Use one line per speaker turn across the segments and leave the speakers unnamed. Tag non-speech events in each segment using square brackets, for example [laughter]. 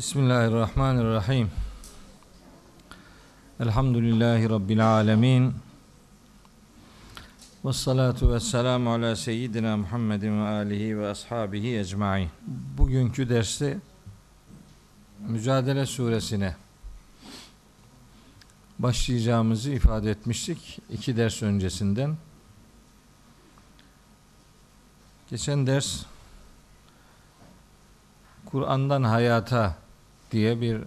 Bismillahirrahmanirrahim. Elhamdülillahi Rabbil alemin. Ve salatu ve selamu ala seyyidina Muhammedin ve alihi ve ashabihi ecmain. Bugünkü derste Mücadele Suresine başlayacağımızı ifade etmiştik iki ders öncesinden. Geçen ders Kur'an'dan hayata diye bir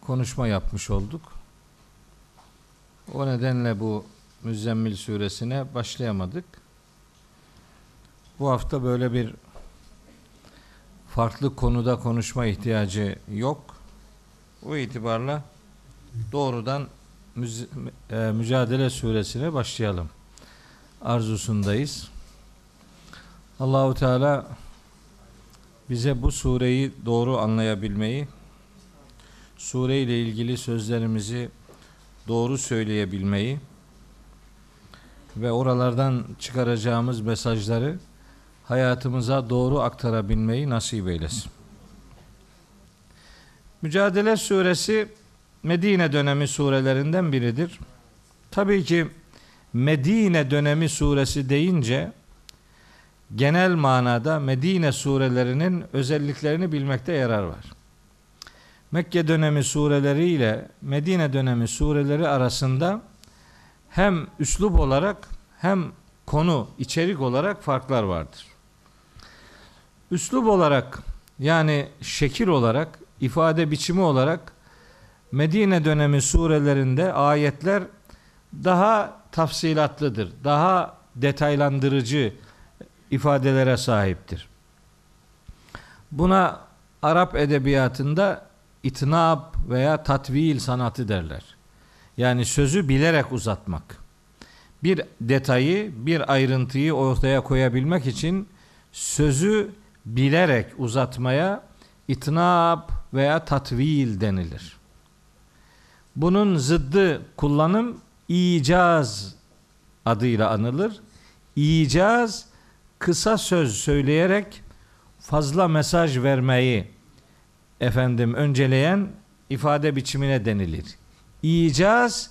konuşma yapmış olduk. O nedenle bu Müzzemmil suresine başlayamadık. Bu hafta böyle bir farklı konuda konuşma ihtiyacı yok. O itibarla doğrudan e, Mücadele suresine başlayalım. Arzusundayız. Allahu Teala bize bu sureyi doğru anlayabilmeyi, sure ile ilgili sözlerimizi doğru söyleyebilmeyi ve oralardan çıkaracağımız mesajları hayatımıza doğru aktarabilmeyi nasip eylesin. Mücadele suresi Medine dönemi surelerinden biridir. Tabii ki Medine dönemi suresi deyince genel manada Medine surelerinin özelliklerini bilmekte yarar var. Mekke dönemi sureleri ile Medine dönemi sureleri arasında hem üslup olarak hem konu içerik olarak farklar vardır. Üslup olarak yani şekil olarak ifade biçimi olarak Medine dönemi surelerinde ayetler daha tafsilatlıdır, daha detaylandırıcı, ifadelere sahiptir. Buna Arap edebiyatında itnab veya tatvil sanatı derler. Yani sözü bilerek uzatmak. Bir detayı, bir ayrıntıyı ortaya koyabilmek için sözü bilerek uzatmaya itnab veya tatvil denilir. Bunun zıddı kullanım icaz adıyla anılır. İcaz kısa söz söyleyerek fazla mesaj vermeyi efendim önceleyen ifade biçimine denilir. İcaz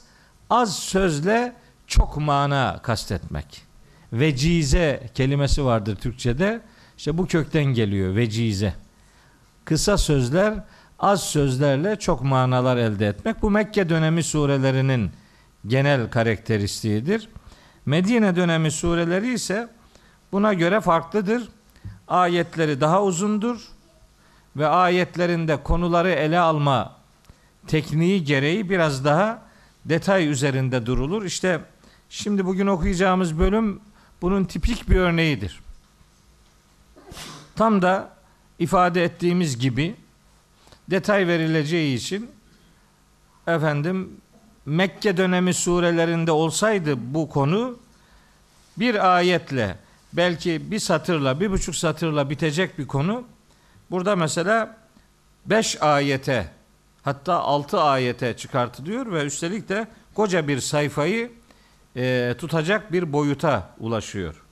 az sözle çok mana kastetmek. Vecize kelimesi vardır Türkçede. İşte bu kökten geliyor vecize. Kısa sözler az sözlerle çok manalar elde etmek. Bu Mekke dönemi surelerinin genel karakteristiğidir. Medine dönemi sureleri ise Buna göre farklıdır. Ayetleri daha uzundur ve ayetlerinde konuları ele alma tekniği gereği biraz daha detay üzerinde durulur. İşte şimdi bugün okuyacağımız bölüm bunun tipik bir örneğidir. Tam da ifade ettiğimiz gibi detay verileceği için efendim Mekke dönemi surelerinde olsaydı bu konu bir ayetle belki bir satırla, bir buçuk satırla bitecek bir konu. Burada mesela beş ayete hatta altı ayete çıkartılıyor ve üstelik de koca bir sayfayı e, tutacak bir boyuta ulaşıyor.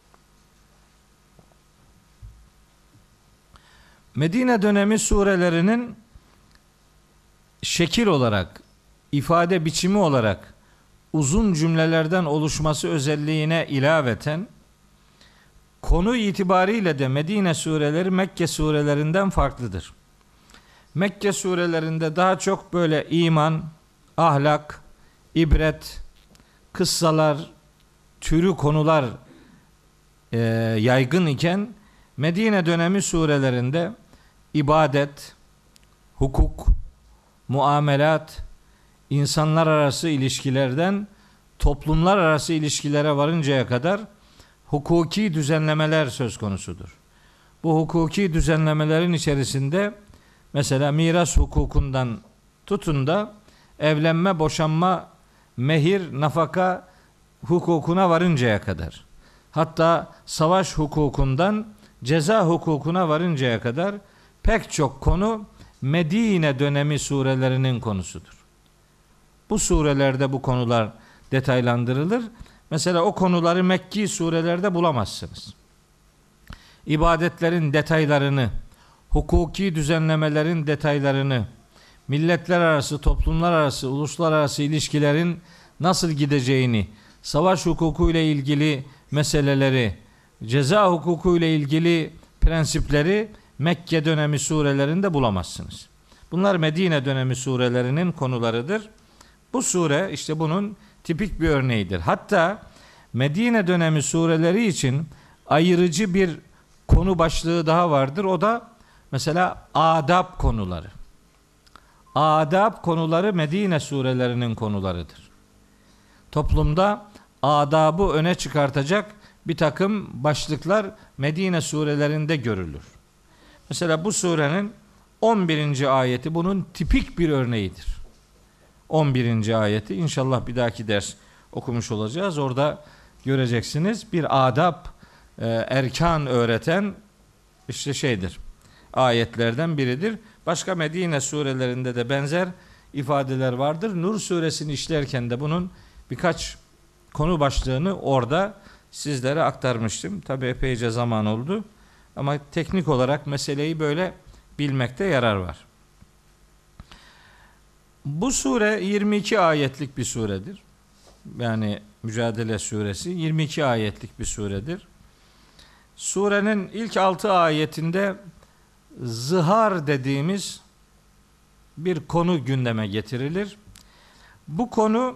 Medine dönemi surelerinin şekil olarak, ifade biçimi olarak uzun cümlelerden oluşması özelliğine ilaveten Konu itibariyle de Medine sureleri Mekke surelerinden farklıdır. Mekke surelerinde daha çok böyle iman, ahlak, ibret, kıssalar, türü konular e, yaygın iken Medine dönemi surelerinde ibadet, hukuk, muamelat, insanlar arası ilişkilerden toplumlar arası ilişkilere varıncaya kadar hukuki düzenlemeler söz konusudur. Bu hukuki düzenlemelerin içerisinde mesela miras hukukundan tutun da evlenme, boşanma, mehir, nafaka hukukuna varıncaya kadar. Hatta savaş hukukundan ceza hukukuna varıncaya kadar pek çok konu Medine dönemi surelerinin konusudur. Bu surelerde bu konular detaylandırılır. Mesela o konuları Mekki surelerde bulamazsınız. İbadetlerin detaylarını, hukuki düzenlemelerin detaylarını, milletler arası, toplumlar arası, uluslar arası ilişkilerin nasıl gideceğini, savaş hukuku ile ilgili meseleleri, ceza hukuku ile ilgili prensipleri Mekke dönemi surelerinde bulamazsınız. Bunlar Medine dönemi surelerinin konularıdır. Bu sure işte bunun tipik bir örneğidir. Hatta Medine dönemi sureleri için ayırıcı bir konu başlığı daha vardır. O da mesela adab konuları. Adab konuları Medine surelerinin konularıdır. Toplumda adabı öne çıkartacak bir takım başlıklar Medine surelerinde görülür. Mesela bu surenin 11. ayeti bunun tipik bir örneğidir. 11. ayeti. inşallah bir dahaki ders okumuş olacağız. Orada göreceksiniz bir adab e, erkan öğreten işte şeydir. Ayetlerden biridir. Başka Medine surelerinde de benzer ifadeler vardır. Nur suresini işlerken de bunun birkaç konu başlığını orada sizlere aktarmıştım. Tabi epeyce zaman oldu. Ama teknik olarak meseleyi böyle bilmekte yarar var. Bu sure 22 ayetlik bir suredir. Yani Mücadele suresi 22 ayetlik bir suredir. Surenin ilk 6 ayetinde zihar dediğimiz bir konu gündeme getirilir. Bu konu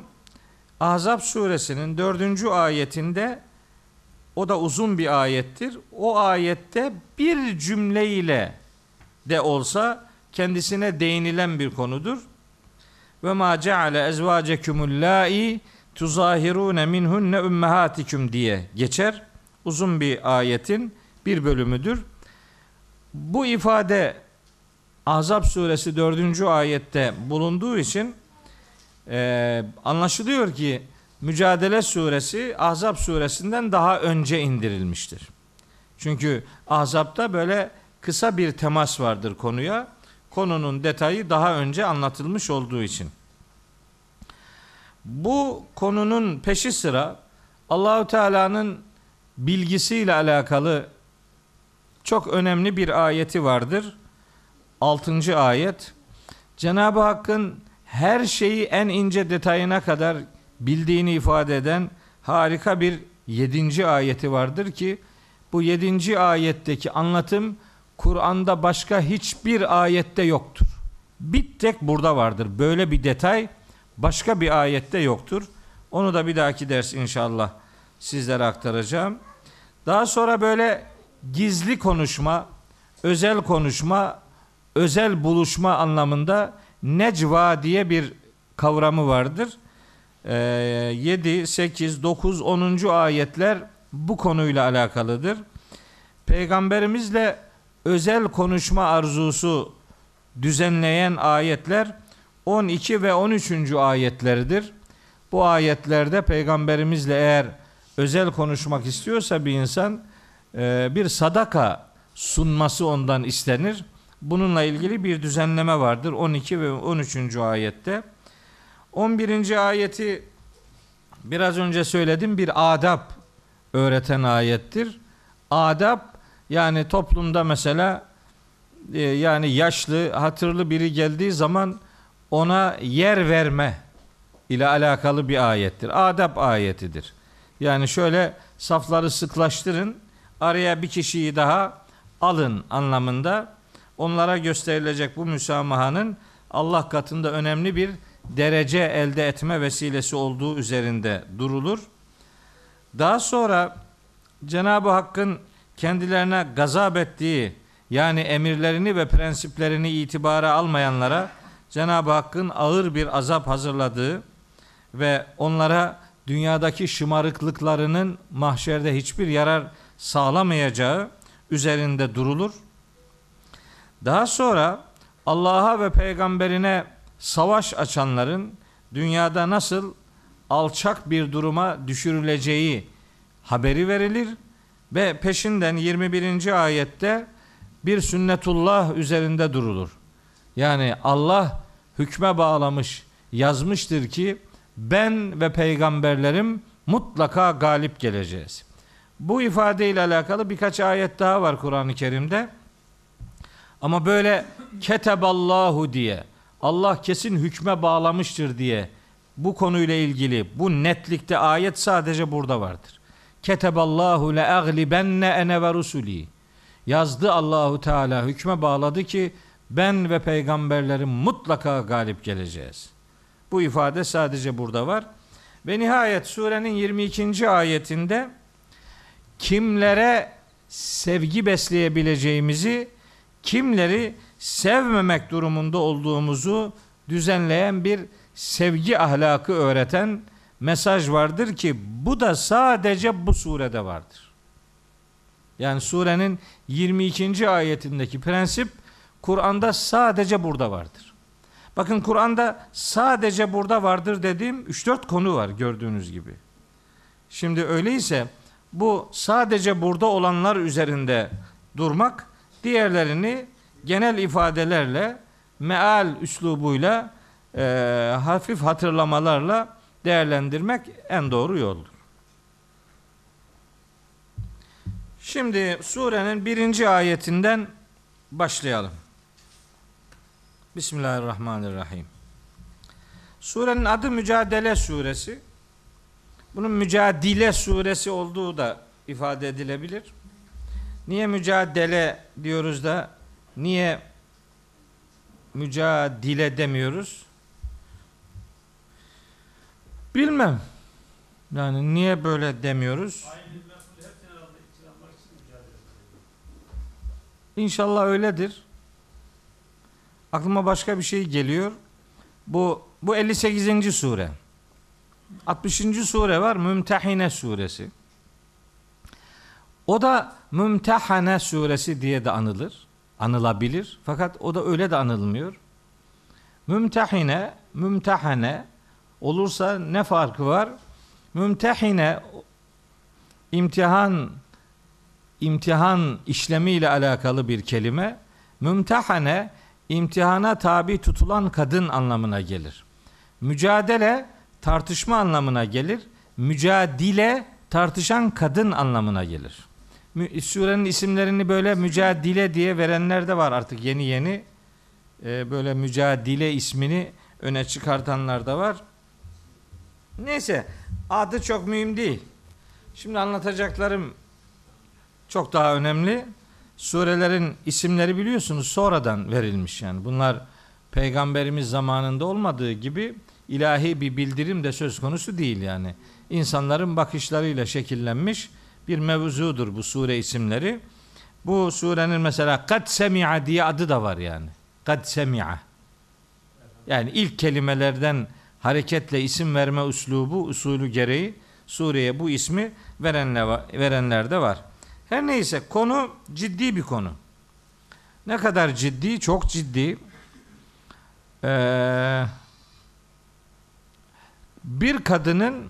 Azap suresinin 4. ayetinde o da uzun bir ayettir. O ayette bir cümleyle de olsa kendisine değinilen bir konudur ve ma ceale ezvacekumul lai tuzahirune minhunne ümmehatikum diye geçer. Uzun bir ayetin bir bölümüdür. Bu ifade Ahzab suresi 4. ayette bulunduğu için e, anlaşılıyor ki Mücadele suresi Ahzab suresinden daha önce indirilmiştir. Çünkü Ahzab'da böyle kısa bir temas vardır konuya konunun detayı daha önce anlatılmış olduğu için. Bu konunun peşi sıra Allahu Teala'nın bilgisiyle alakalı çok önemli bir ayeti vardır. 6. ayet. Cenab-ı Hakk'ın her şeyi en ince detayına kadar bildiğini ifade eden harika bir 7. ayeti vardır ki bu 7. ayetteki anlatım Kur'an'da başka hiçbir ayette yoktur. Bir tek burada vardır. Böyle bir detay başka bir ayette yoktur. Onu da bir dahaki ders inşallah sizlere aktaracağım. Daha sonra böyle gizli konuşma, özel konuşma, özel buluşma anlamında necva diye bir kavramı vardır. Ee, 7, 8, 9, 10. ayetler bu konuyla alakalıdır. Peygamberimizle özel konuşma arzusu düzenleyen ayetler 12 ve 13. ayetleridir. Bu ayetlerde peygamberimizle eğer özel konuşmak istiyorsa bir insan e, bir sadaka sunması ondan istenir. Bununla ilgili bir düzenleme vardır 12 ve 13. ayette. 11. ayeti biraz önce söyledim bir adab öğreten ayettir. Adab yani toplumda mesela e, yani yaşlı, hatırlı biri geldiği zaman ona yer verme ile alakalı bir ayettir. Adab ayetidir. Yani şöyle safları sıklaştırın, araya bir kişiyi daha alın anlamında onlara gösterilecek bu müsamahanın Allah katında önemli bir derece elde etme vesilesi olduğu üzerinde durulur. Daha sonra Cenab-ı Hakk'ın kendilerine gazap ettiği yani emirlerini ve prensiplerini itibara almayanlara Cenab-ı Hakk'ın ağır bir azap hazırladığı ve onlara dünyadaki şımarıklıklarının mahşerde hiçbir yarar sağlamayacağı üzerinde durulur. Daha sonra Allah'a ve peygamberine savaş açanların dünyada nasıl alçak bir duruma düşürüleceği haberi verilir ve peşinden 21. ayette bir sünnetullah üzerinde durulur. Yani Allah hükme bağlamış, yazmıştır ki ben ve peygamberlerim mutlaka galip geleceğiz. Bu ifadeyle alakalı birkaç ayet daha var Kur'an-ı Kerim'de. Ama böyle keteballahu diye Allah kesin hükme bağlamıştır diye bu konuyla ilgili bu netlikte ayet sadece burada vardır. Keteballahu le aglibenne ene ve rusuli. Yazdı Allahu Teala hükme bağladı ki ben ve peygamberlerim mutlaka galip geleceğiz. Bu ifade sadece burada var. Ve nihayet surenin 22. ayetinde kimlere sevgi besleyebileceğimizi, kimleri sevmemek durumunda olduğumuzu düzenleyen bir sevgi ahlakı öğreten mesaj vardır ki bu da sadece bu surede vardır. Yani surenin 22. ayetindeki prensip Kur'an'da sadece burada vardır. Bakın Kur'an'da sadece burada vardır dediğim 3-4 konu var gördüğünüz gibi. Şimdi öyleyse bu sadece burada olanlar üzerinde durmak diğerlerini genel ifadelerle meal üslubuyla e, hafif hatırlamalarla değerlendirmek en doğru yoldur. Şimdi surenin birinci ayetinden başlayalım. Bismillahirrahmanirrahim. Surenin adı Mücadele Suresi. Bunun Mücadele Suresi olduğu da ifade edilebilir. Niye mücadele diyoruz da niye mücadele demiyoruz? Bilmem. Yani niye böyle demiyoruz? İnşallah öyledir. Aklıma başka bir şey geliyor. Bu bu 58. sure. 60. sure var. Mümtehine suresi. O da Mümtehane suresi diye de anılır. Anılabilir. Fakat o da öyle de anılmıyor. Mümtehine, mümtehane olursa ne farkı var? Mümtehine imtihan imtihan işlemiyle alakalı bir kelime. Mümtehane imtihana tabi tutulan kadın anlamına gelir. Mücadele tartışma anlamına gelir. Mücadile tartışan kadın anlamına gelir. Surenin isimlerini böyle mücadile diye verenler de var artık yeni yeni. Ee, böyle mücadile ismini öne çıkartanlar da var. Neyse adı çok mühim değil. Şimdi anlatacaklarım çok daha önemli. Surelerin isimleri biliyorsunuz sonradan verilmiş yani. Bunlar peygamberimiz zamanında olmadığı gibi ilahi bir bildirim de söz konusu değil yani. İnsanların bakışlarıyla şekillenmiş bir mevzudur bu sure isimleri. Bu surenin mesela Kad Semi'a diye adı da var yani. Kad Semi'a. Yani ilk kelimelerden hareketle isim verme üslubu usulü gereği sureye bu ismi verenler, verenler de var. Her neyse konu ciddi bir konu. Ne kadar ciddi? Çok ciddi. Ee, bir kadının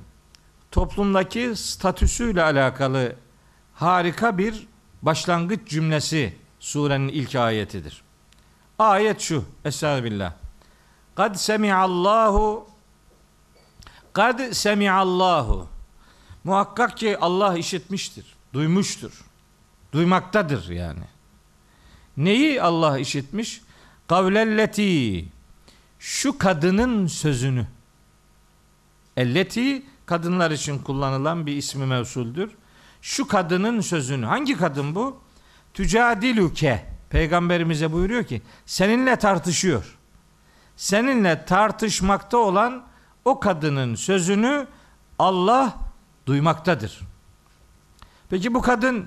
toplumdaki statüsüyle alakalı harika bir başlangıç cümlesi surenin ilk ayetidir. Ayet şu. Estağfirullah. Kad Allahu Kad semiallahu. Muhakkak ki Allah işitmiştir, duymuştur. Duymaktadır yani. Neyi Allah işitmiş? Kavlelleti. Şu kadının sözünü. Elleti kadınlar için kullanılan bir ismi mevsuldür. Şu kadının sözünü. Hangi kadın bu? Tücadiluke. Peygamberimize buyuruyor ki seninle tartışıyor. Seninle tartışmakta olan o kadının sözünü Allah duymaktadır. Peki bu kadın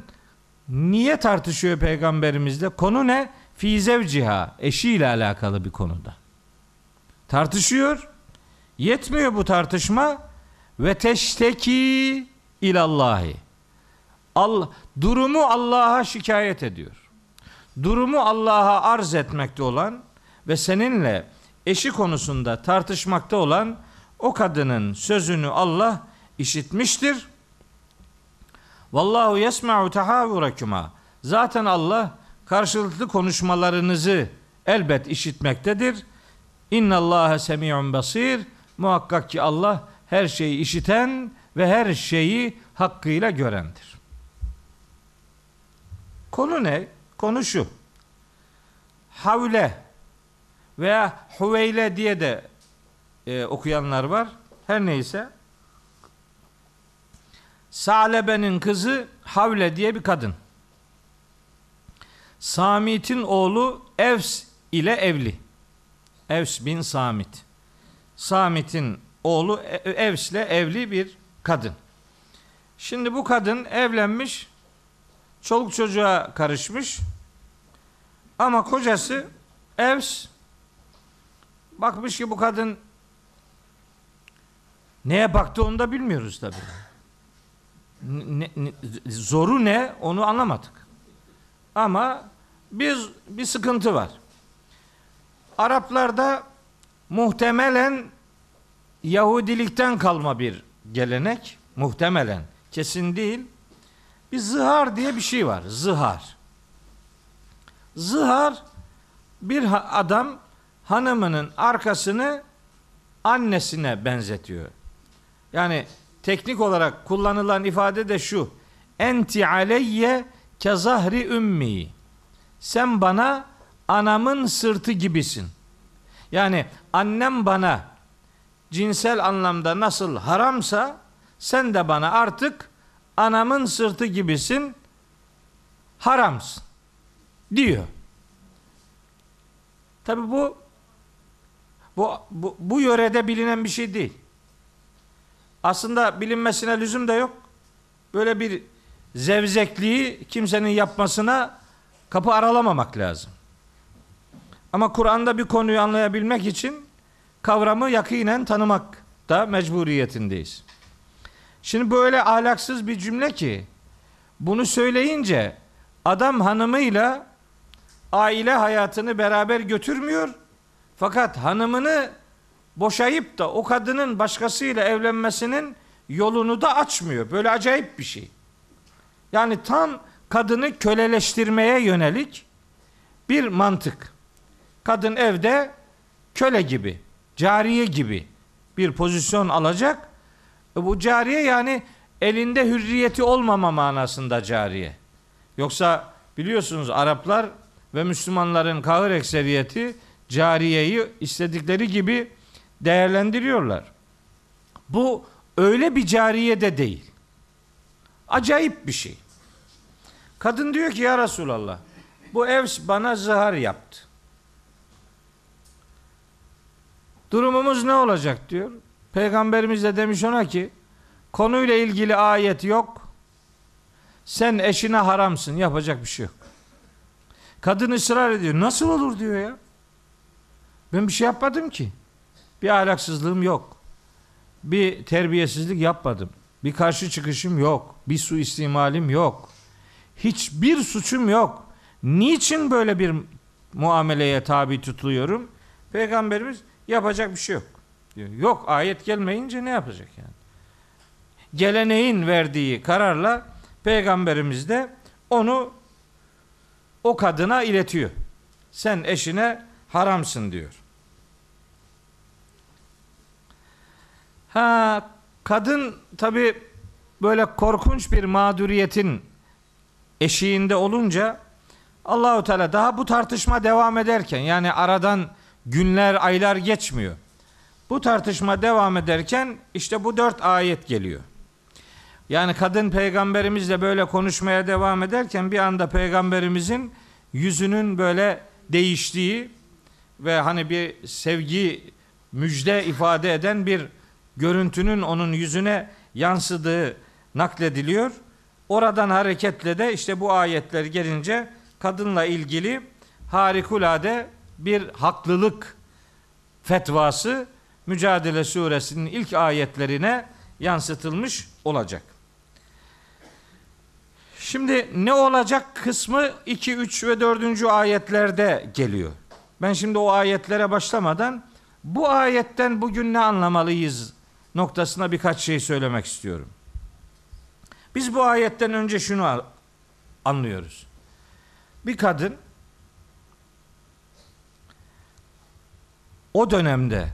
niye tartışıyor peygamberimizle? Konu ne? Fi zevciha, eşiyle alakalı bir konuda. Tartışıyor. Yetmiyor bu tartışma. Ve teşteki ilallahi. Allah, durumu Allah'a şikayet ediyor. Durumu Allah'a arz etmekte olan ve seninle eşi konusunda tartışmakta olan o kadının sözünü Allah işitmiştir. Vallahu yesma'u tahavurakuma. Zaten Allah karşılıklı konuşmalarınızı elbet işitmektedir. İnna Allaha semi'un basir. Muhakkak ki Allah her şeyi işiten ve her şeyi hakkıyla görendir. Konu ne? Konu şu. Havle veya huveyle diye de e, okuyanlar var. Her neyse. Salebe'nin kızı Havle diye bir kadın. Samit'in oğlu Evs ile evli. Evs bin Samit. Samit'in oğlu e, e, Evs ile evli bir kadın. Şimdi bu kadın evlenmiş, çoluk çocuğa karışmış. Ama kocası Evs bakmış ki bu kadın Neye baktı onu da bilmiyoruz tabii. Ne, ne, zoru ne onu anlamadık. Ama biz bir sıkıntı var. Araplarda muhtemelen Yahudilikten kalma bir gelenek. Muhtemelen. Kesin değil. Bir zihar diye bir şey var. Zihar. Zihar bir adam hanımının arkasını annesine benzetiyor. Yani teknik olarak kullanılan ifade de şu. Enti aleyye kezahri ümmi. Sen bana anamın sırtı gibisin. Yani annem bana cinsel anlamda nasıl haramsa sen de bana artık anamın sırtı gibisin. Haramsın diyor. Tabi bu bu, bu bu yörede bilinen bir şey değil. Aslında bilinmesine lüzum da yok. Böyle bir zevzekliği kimsenin yapmasına kapı aralamamak lazım. Ama Kur'an'da bir konuyu anlayabilmek için kavramı yakinen tanımak da mecburiyetindeyiz. Şimdi böyle ahlaksız bir cümle ki bunu söyleyince adam hanımıyla aile hayatını beraber götürmüyor fakat hanımını boşayıp da o kadının başkasıyla evlenmesinin yolunu da açmıyor. Böyle acayip bir şey. Yani tam kadını köleleştirmeye yönelik bir mantık. Kadın evde köle gibi, cariye gibi bir pozisyon alacak. E bu cariye yani elinde hürriyeti olmama manasında cariye. Yoksa biliyorsunuz Araplar ve Müslümanların kahır ekseriyeti cariyeyi istedikleri gibi değerlendiriyorlar. Bu öyle bir cariye de değil. Acayip bir şey. Kadın diyor ki ya Resulallah bu evs bana zihar yaptı. Durumumuz ne olacak diyor. Peygamberimiz de demiş ona ki konuyla ilgili ayet yok. Sen eşine haramsın yapacak bir şey yok. Kadın ısrar ediyor. Nasıl olur diyor ya. Ben bir şey yapmadım ki. Bir ahlaksızlığım yok. Bir terbiyesizlik yapmadım. Bir karşı çıkışım yok. Bir su istimalim yok. Hiçbir suçum yok. Niçin böyle bir muameleye tabi tutuluyorum? Peygamberimiz yapacak bir şey yok. Diyor. Yok ayet gelmeyince ne yapacak yani? Geleneğin verdiği kararla peygamberimiz de onu o kadına iletiyor. Sen eşine haramsın diyor. Ha kadın tabi böyle korkunç bir mağduriyetin eşiğinde olunca Allahu Teala daha bu tartışma devam ederken yani aradan günler aylar geçmiyor. Bu tartışma devam ederken işte bu dört ayet geliyor. Yani kadın peygamberimizle böyle konuşmaya devam ederken bir anda peygamberimizin yüzünün böyle değiştiği ve hani bir sevgi müjde ifade eden bir görüntünün onun yüzüne yansıdığı naklediliyor. Oradan hareketle de işte bu ayetler gelince kadınla ilgili harikulade bir haklılık fetvası Mücadele Suresinin ilk ayetlerine yansıtılmış olacak. Şimdi ne olacak kısmı 2, 3 ve 4. ayetlerde geliyor. Ben şimdi o ayetlere başlamadan bu ayetten bugün ne anlamalıyız noktasına birkaç şey söylemek istiyorum. Biz bu ayetten önce şunu anlıyoruz. Bir kadın o dönemde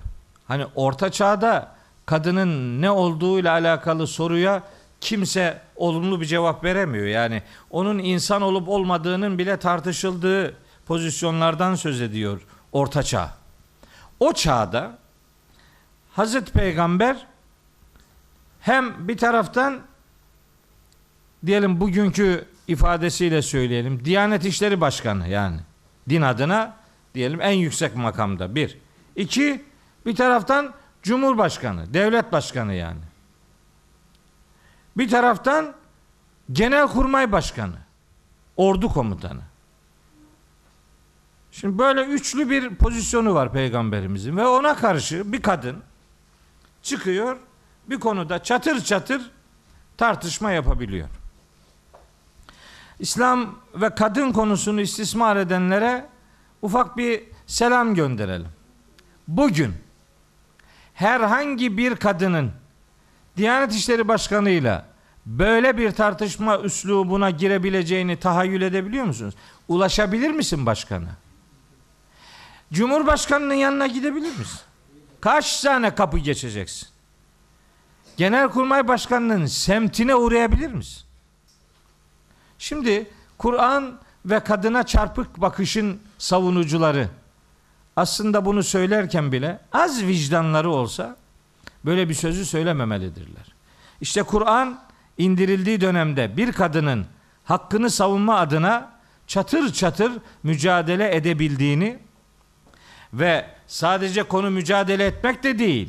hani orta çağda kadının ne olduğuyla alakalı soruya kimse olumlu bir cevap veremiyor. Yani onun insan olup olmadığının bile tartışıldığı pozisyonlardan söz ediyor orta çağ. O çağda Hazreti Peygamber hem bir taraftan diyelim bugünkü ifadesiyle söyleyelim. Diyanet İşleri Başkanı yani din adına diyelim en yüksek makamda bir. İki bir taraftan Cumhurbaşkanı, devlet başkanı yani. Bir taraftan Genelkurmay Başkanı, ordu komutanı. Şimdi böyle üçlü bir pozisyonu var peygamberimizin ve ona karşı bir kadın çıkıyor bir konuda çatır çatır tartışma yapabiliyor. İslam ve kadın konusunu istismar edenlere ufak bir selam gönderelim. Bugün herhangi bir kadının Diyanet İşleri Başkanı ile böyle bir tartışma üslubuna girebileceğini tahayyül edebiliyor musunuz? Ulaşabilir misin başkana? Cumhurbaşkanının yanına gidebilir misin? Kaç tane kapı geçeceksin? Genelkurmay Başkanı'nın semtine uğrayabilir misin? Şimdi Kur'an ve kadına çarpık bakışın savunucuları aslında bunu söylerken bile az vicdanları olsa böyle bir sözü söylememelidirler. İşte Kur'an indirildiği dönemde bir kadının hakkını savunma adına çatır çatır mücadele edebildiğini ve sadece konu mücadele etmek de değil.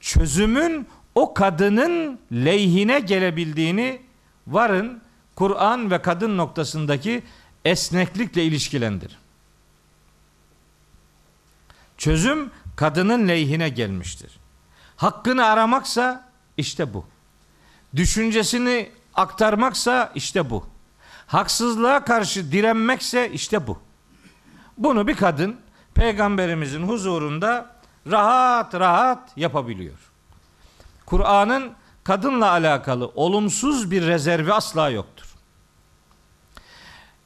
Çözümün o kadının lehine gelebildiğini varın Kur'an ve kadın noktasındaki esneklikle ilişkilendir. Çözüm kadının lehine gelmiştir. Hakkını aramaksa işte bu. Düşüncesini aktarmaksa işte bu. Haksızlığa karşı direnmekse işte bu. Bunu bir kadın peygamberimizin huzurunda rahat rahat yapabiliyor. Kur'an'ın kadınla alakalı olumsuz bir rezervi asla yoktur.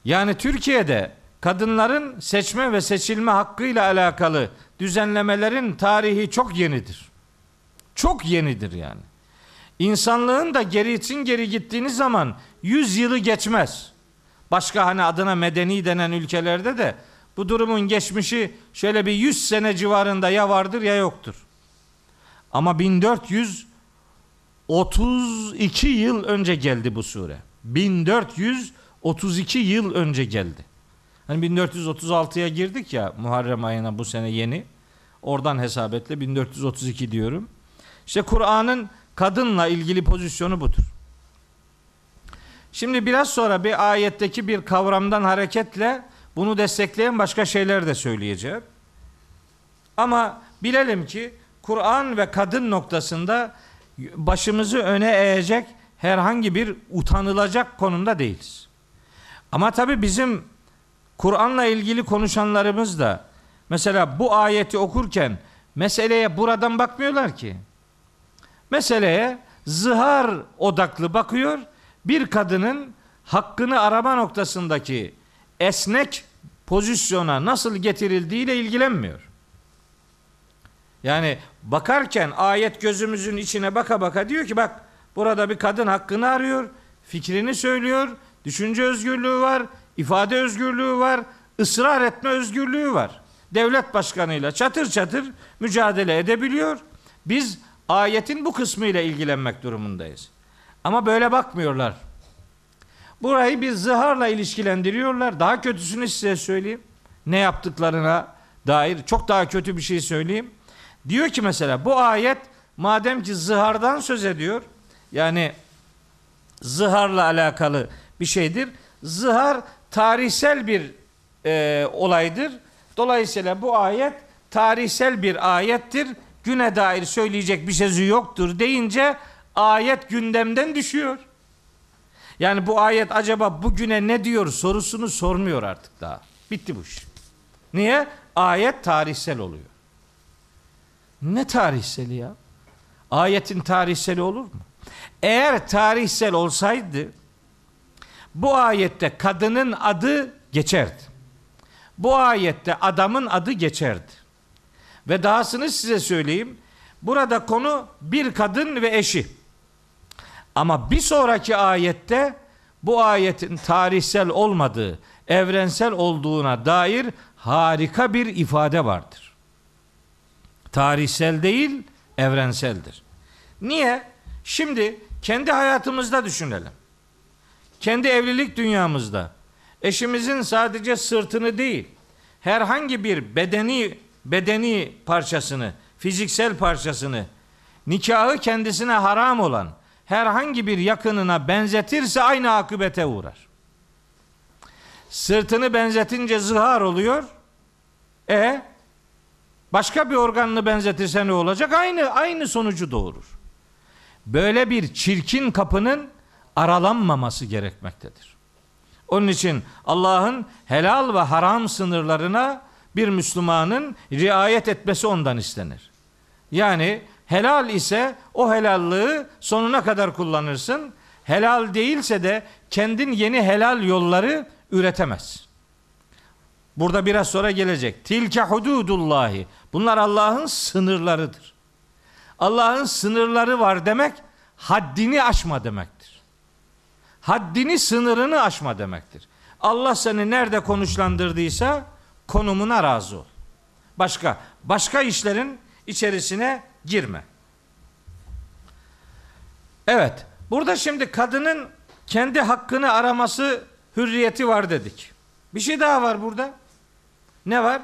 Yani Türkiye'de kadınların seçme ve seçilme hakkıyla alakalı düzenlemelerin tarihi çok yenidir. Çok yenidir yani. İnsanlığın da geri için geri gittiğiniz zaman 100 yılı geçmez. Başka hani adına medeni denen ülkelerde de bu durumun geçmişi şöyle bir 100 sene civarında ya vardır ya yoktur. Ama 1432 yıl önce geldi bu sure. 1432 yıl önce geldi. Hani 1436'ya girdik ya Muharrem ayına bu sene yeni. Oradan hesap etle 1432 diyorum. İşte Kur'an'ın kadınla ilgili pozisyonu budur. Şimdi biraz sonra bir ayetteki bir kavramdan hareketle bunu destekleyen başka şeyler de söyleyeceğim. Ama bilelim ki Kur'an ve kadın noktasında başımızı öne eğecek herhangi bir utanılacak konumda değiliz. Ama tabi bizim Kur'an'la ilgili konuşanlarımız da mesela bu ayeti okurken meseleye buradan bakmıyorlar ki. Meseleye zihar odaklı bakıyor. Bir kadının hakkını arama noktasındaki esnek pozisyona nasıl getirildiğiyle ilgilenmiyor. Yani bakarken ayet gözümüzün içine baka baka diyor ki bak burada bir kadın hakkını arıyor, fikrini söylüyor, düşünce özgürlüğü var, ifade özgürlüğü var, ısrar etme özgürlüğü var. Devlet başkanıyla çatır çatır mücadele edebiliyor. Biz ayetin bu kısmıyla ilgilenmek durumundayız. Ama böyle bakmıyorlar Burayı bir zıharla ilişkilendiriyorlar. Daha kötüsünü size söyleyeyim. Ne yaptıklarına dair çok daha kötü bir şey söyleyeyim. Diyor ki mesela bu ayet madem ki zıhardan söz ediyor. Yani zıharla alakalı bir şeydir. Zıhar tarihsel bir e, olaydır. Dolayısıyla bu ayet tarihsel bir ayettir. Güne dair söyleyecek bir sözü yoktur deyince ayet gündemden düşüyor. Yani bu ayet acaba bugüne ne diyor sorusunu sormuyor artık daha. Bitti bu iş. Niye? Ayet tarihsel oluyor. Ne tarihseli ya? Ayetin tarihseli olur mu? Eğer tarihsel olsaydı bu ayette kadının adı geçerdi. Bu ayette adamın adı geçerdi. Ve dahasını size söyleyeyim. Burada konu bir kadın ve eşi. Ama bir sonraki ayette bu ayetin tarihsel olmadığı, evrensel olduğuna dair harika bir ifade vardır. Tarihsel değil, evrenseldir. Niye? Şimdi kendi hayatımızda düşünelim. Kendi evlilik dünyamızda eşimizin sadece sırtını değil, herhangi bir bedeni bedeni parçasını, fiziksel parçasını, nikahı kendisine haram olan herhangi bir yakınına benzetirse aynı akıbete uğrar. Sırtını benzetince zihar oluyor. E başka bir organını benzetirse ne olacak? Aynı aynı sonucu doğurur. Böyle bir çirkin kapının aralanmaması gerekmektedir. Onun için Allah'ın helal ve haram sınırlarına bir Müslümanın riayet etmesi ondan istenir. Yani Helal ise o helallığı sonuna kadar kullanırsın. Helal değilse de kendin yeni helal yolları üretemez. Burada biraz sonra gelecek. Tilke hududullahi. Bunlar Allah'ın sınırlarıdır. Allah'ın sınırları var demek haddini aşma demektir. Haddini sınırını aşma demektir. Allah seni nerede konuşlandırdıysa konumuna razı ol. Başka başka işlerin içerisine girme. Evet. Burada şimdi kadının kendi hakkını araması hürriyeti var dedik. Bir şey daha var burada. Ne var?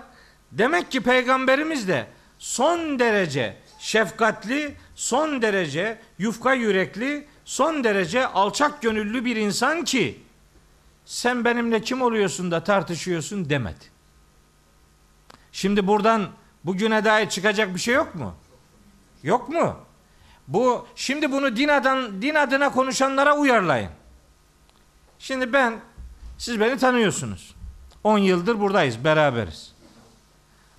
Demek ki peygamberimiz de son derece şefkatli, son derece yufka yürekli, son derece alçak gönüllü bir insan ki sen benimle kim oluyorsun da tartışıyorsun demedi. Şimdi buradan bugüne dair çıkacak bir şey yok mu? Yok mu? Bu şimdi bunu din adan din adına konuşanlara uyarlayın. Şimdi ben siz beni tanıyorsunuz. 10 yıldır buradayız, beraberiz.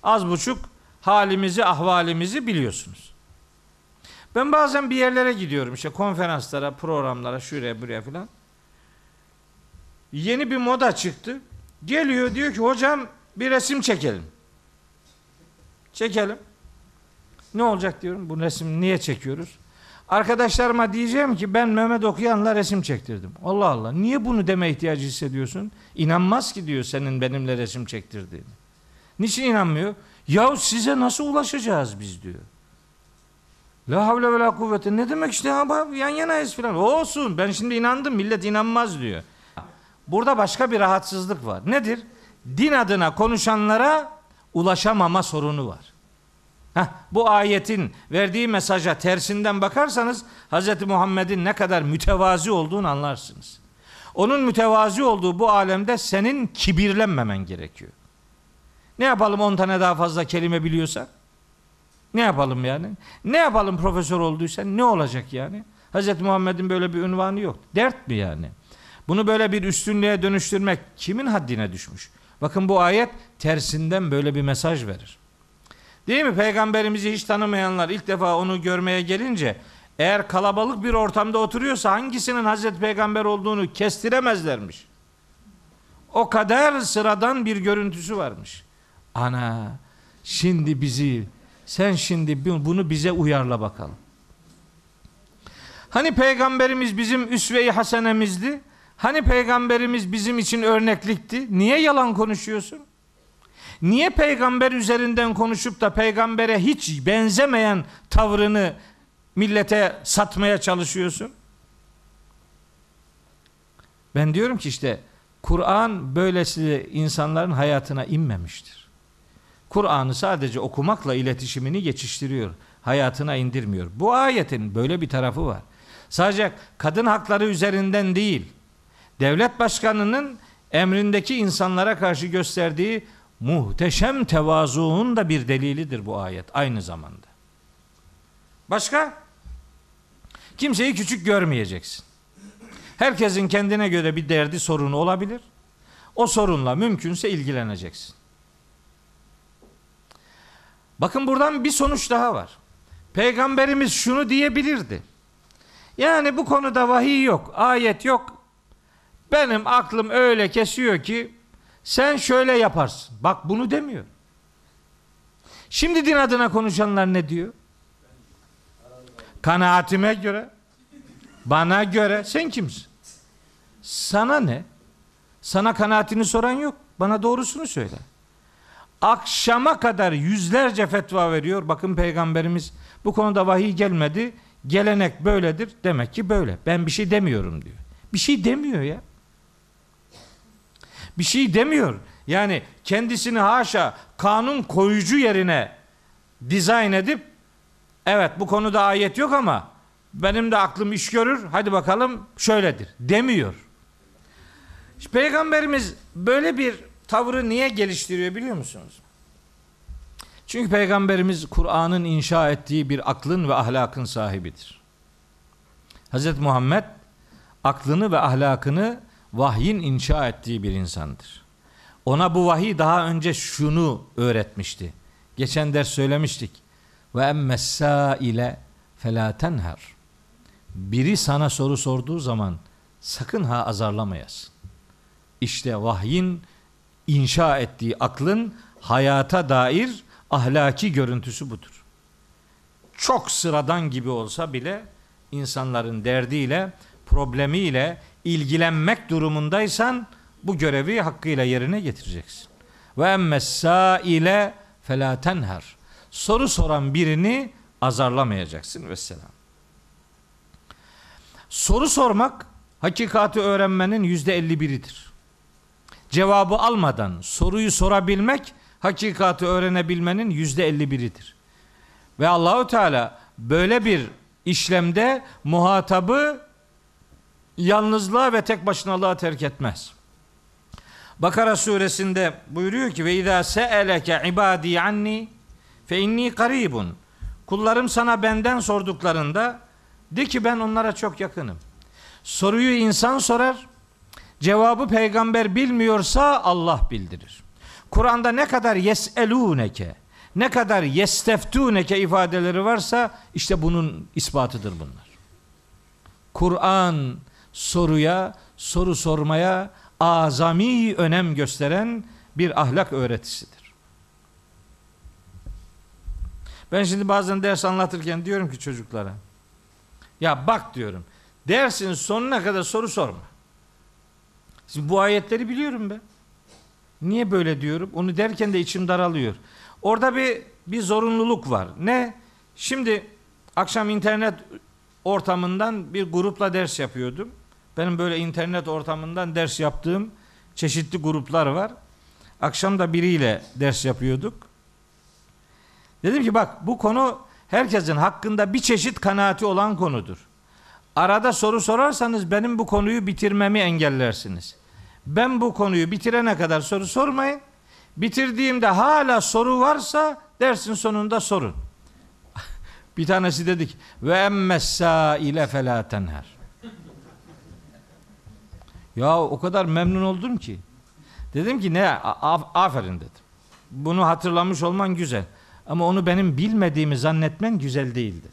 Az buçuk halimizi, ahvalimizi biliyorsunuz. Ben bazen bir yerlere gidiyorum işte konferanslara, programlara, şuraya buraya filan. Yeni bir moda çıktı. Geliyor diyor ki hocam bir resim çekelim. Çekelim. Ne olacak diyorum bu resim niye çekiyoruz? Arkadaşlarıma diyeceğim ki ben Mehmet Okuyan'la resim çektirdim. Allah Allah niye bunu deme ihtiyacı hissediyorsun? İnanmaz ki diyor senin benimle resim çektirdiğini. Niçin inanmıyor? Yahu size nasıl ulaşacağız biz diyor. La havle ve la kuvvete ne demek işte ha, yan yanayız filan. Olsun ben şimdi inandım millet inanmaz diyor. Burada başka bir rahatsızlık var. Nedir? Din adına konuşanlara ulaşamama sorunu var. Heh, bu ayetin verdiği mesaja tersinden bakarsanız Hz. Muhammed'in ne kadar mütevazi olduğunu anlarsınız. Onun mütevazi olduğu bu alemde senin kibirlenmemen gerekiyor. Ne yapalım 10 tane daha fazla kelime biliyorsan? Ne yapalım yani? Ne yapalım profesör olduysan ne olacak yani? Hz. Muhammed'in böyle bir ünvanı yok. Dert mi yani? Bunu böyle bir üstünlüğe dönüştürmek kimin haddine düşmüş? Bakın bu ayet tersinden böyle bir mesaj verir. Değil mi? Peygamberimizi hiç tanımayanlar ilk defa onu görmeye gelince eğer kalabalık bir ortamda oturuyorsa hangisinin Hazreti Peygamber olduğunu kestiremezlermiş. O kadar sıradan bir görüntüsü varmış. Ana şimdi bizi sen şimdi bunu bize uyarla bakalım. Hani peygamberimiz bizim üsve-i hasenemizdi? Hani peygamberimiz bizim için örneklikti? Niye yalan konuşuyorsun? Niye peygamber üzerinden konuşup da peygambere hiç benzemeyen tavrını millete satmaya çalışıyorsun? Ben diyorum ki işte Kur'an böylesi insanların hayatına inmemiştir. Kur'an'ı sadece okumakla iletişimini geçiştiriyor. Hayatına indirmiyor. Bu ayetin böyle bir tarafı var. Sadece kadın hakları üzerinden değil, devlet başkanının emrindeki insanlara karşı gösterdiği muhteşem tevazuun da bir delilidir bu ayet aynı zamanda. Başka? Kimseyi küçük görmeyeceksin. Herkesin kendine göre bir derdi sorunu olabilir. O sorunla mümkünse ilgileneceksin. Bakın buradan bir sonuç daha var. Peygamberimiz şunu diyebilirdi. Yani bu konuda vahiy yok, ayet yok. Benim aklım öyle kesiyor ki sen şöyle yaparsın. Bak bunu demiyor. Şimdi din adına konuşanlar ne diyor? Kanaatime göre, bana göre sen kimsin? Sana ne? Sana kanaatini soran yok. Bana doğrusunu söyle. Akşama kadar yüzlerce fetva veriyor. Bakın peygamberimiz bu konuda vahiy gelmedi. Gelenek böyledir. Demek ki böyle. Ben bir şey demiyorum diyor. Bir şey demiyor ya bir şey demiyor. Yani kendisini haşa kanun koyucu yerine dizayn edip evet bu konuda ayet yok ama benim de aklım iş görür. Hadi bakalım şöyledir demiyor. İşte Peygamberimiz böyle bir tavrı niye geliştiriyor biliyor musunuz? Çünkü Peygamberimiz Kur'an'ın inşa ettiği bir aklın ve ahlakın sahibidir. Hz. Muhammed aklını ve ahlakını vahyin inşa ettiği bir insandır. Ona bu vahiy daha önce şunu öğretmişti. Geçen ders söylemiştik. Ve emmessa ile felaten her Biri sana soru sorduğu zaman sakın ha azarlamayasın. İşte vahyin inşa ettiği aklın hayata dair ahlaki görüntüsü budur. Çok sıradan gibi olsa bile insanların derdiyle, problemiyle, ilgilenmek durumundaysan bu görevi hakkıyla yerine getireceksin. Ve emmessa ile felaten her Soru soran birini azarlamayacaksın vesselam. Soru sormak hakikati öğrenmenin yüzde elli biridir. Cevabı almadan soruyu sorabilmek hakikati öğrenebilmenin yüzde elli biridir. Ve Allahu Teala böyle bir işlemde muhatabı yalnızlığa ve tek başınalığa terk etmez. Bakara suresinde buyuruyor ki ve izâ se'eleke ibâdî anni fe inni karibun. Kullarım sana benden sorduklarında de ki ben onlara çok yakınım. Soruyu insan sorar, cevabı peygamber bilmiyorsa Allah bildirir. Kur'an'da ne kadar yeselûneke, ne kadar yesteftuneke ifadeleri varsa işte bunun ispatıdır bunlar. Kur'an soruya, soru sormaya azami önem gösteren bir ahlak öğretisidir. Ben şimdi bazen ders anlatırken diyorum ki çocuklara. Ya bak diyorum. Dersin sonuna kadar soru sorma. Şimdi bu ayetleri biliyorum ben. Niye böyle diyorum? Onu derken de içim daralıyor. Orada bir bir zorunluluk var. Ne? Şimdi akşam internet ortamından bir grupla ders yapıyordum. Benim böyle internet ortamından ders yaptığım çeşitli gruplar var. Akşam da biriyle ders yapıyorduk. Dedim ki bak bu konu herkesin hakkında bir çeşit kanaati olan konudur. Arada soru sorarsanız benim bu konuyu bitirmemi engellersiniz. Ben bu konuyu bitirene kadar soru sormayın. Bitirdiğimde hala soru varsa dersin sonunda sorun. [laughs] bir tanesi dedik ve emmes saile fela tenher. Ya o kadar memnun oldum ki. Dedim ki ne aferin dedim. Bunu hatırlamış olman güzel. Ama onu benim bilmediğimi zannetmen güzel değildir.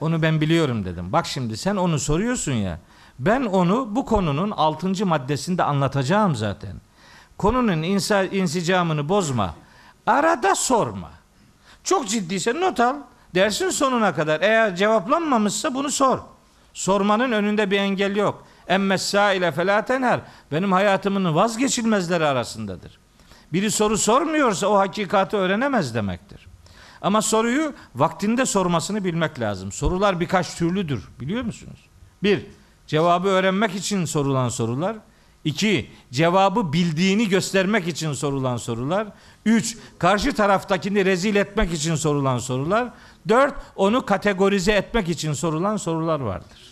Onu ben biliyorum dedim. Bak şimdi sen onu soruyorsun ya. Ben onu bu konunun altıncı maddesinde anlatacağım zaten. Konunun insa, insicamını bozma. Arada sorma. Çok ciddiyse not al. Dersin sonuna kadar eğer cevaplanmamışsa bunu sor. Sormanın önünde bir engel yok. Emmes ile felâ tenher. Benim hayatımın vazgeçilmezleri arasındadır. Biri soru sormuyorsa o hakikati öğrenemez demektir. Ama soruyu vaktinde sormasını bilmek lazım. Sorular birkaç türlüdür biliyor musunuz? Bir, cevabı öğrenmek için sorulan sorular. İki, cevabı bildiğini göstermek için sorulan sorular. Üç, karşı taraftakini rezil etmek için sorulan sorular. Dört, onu kategorize etmek için sorulan sorular vardır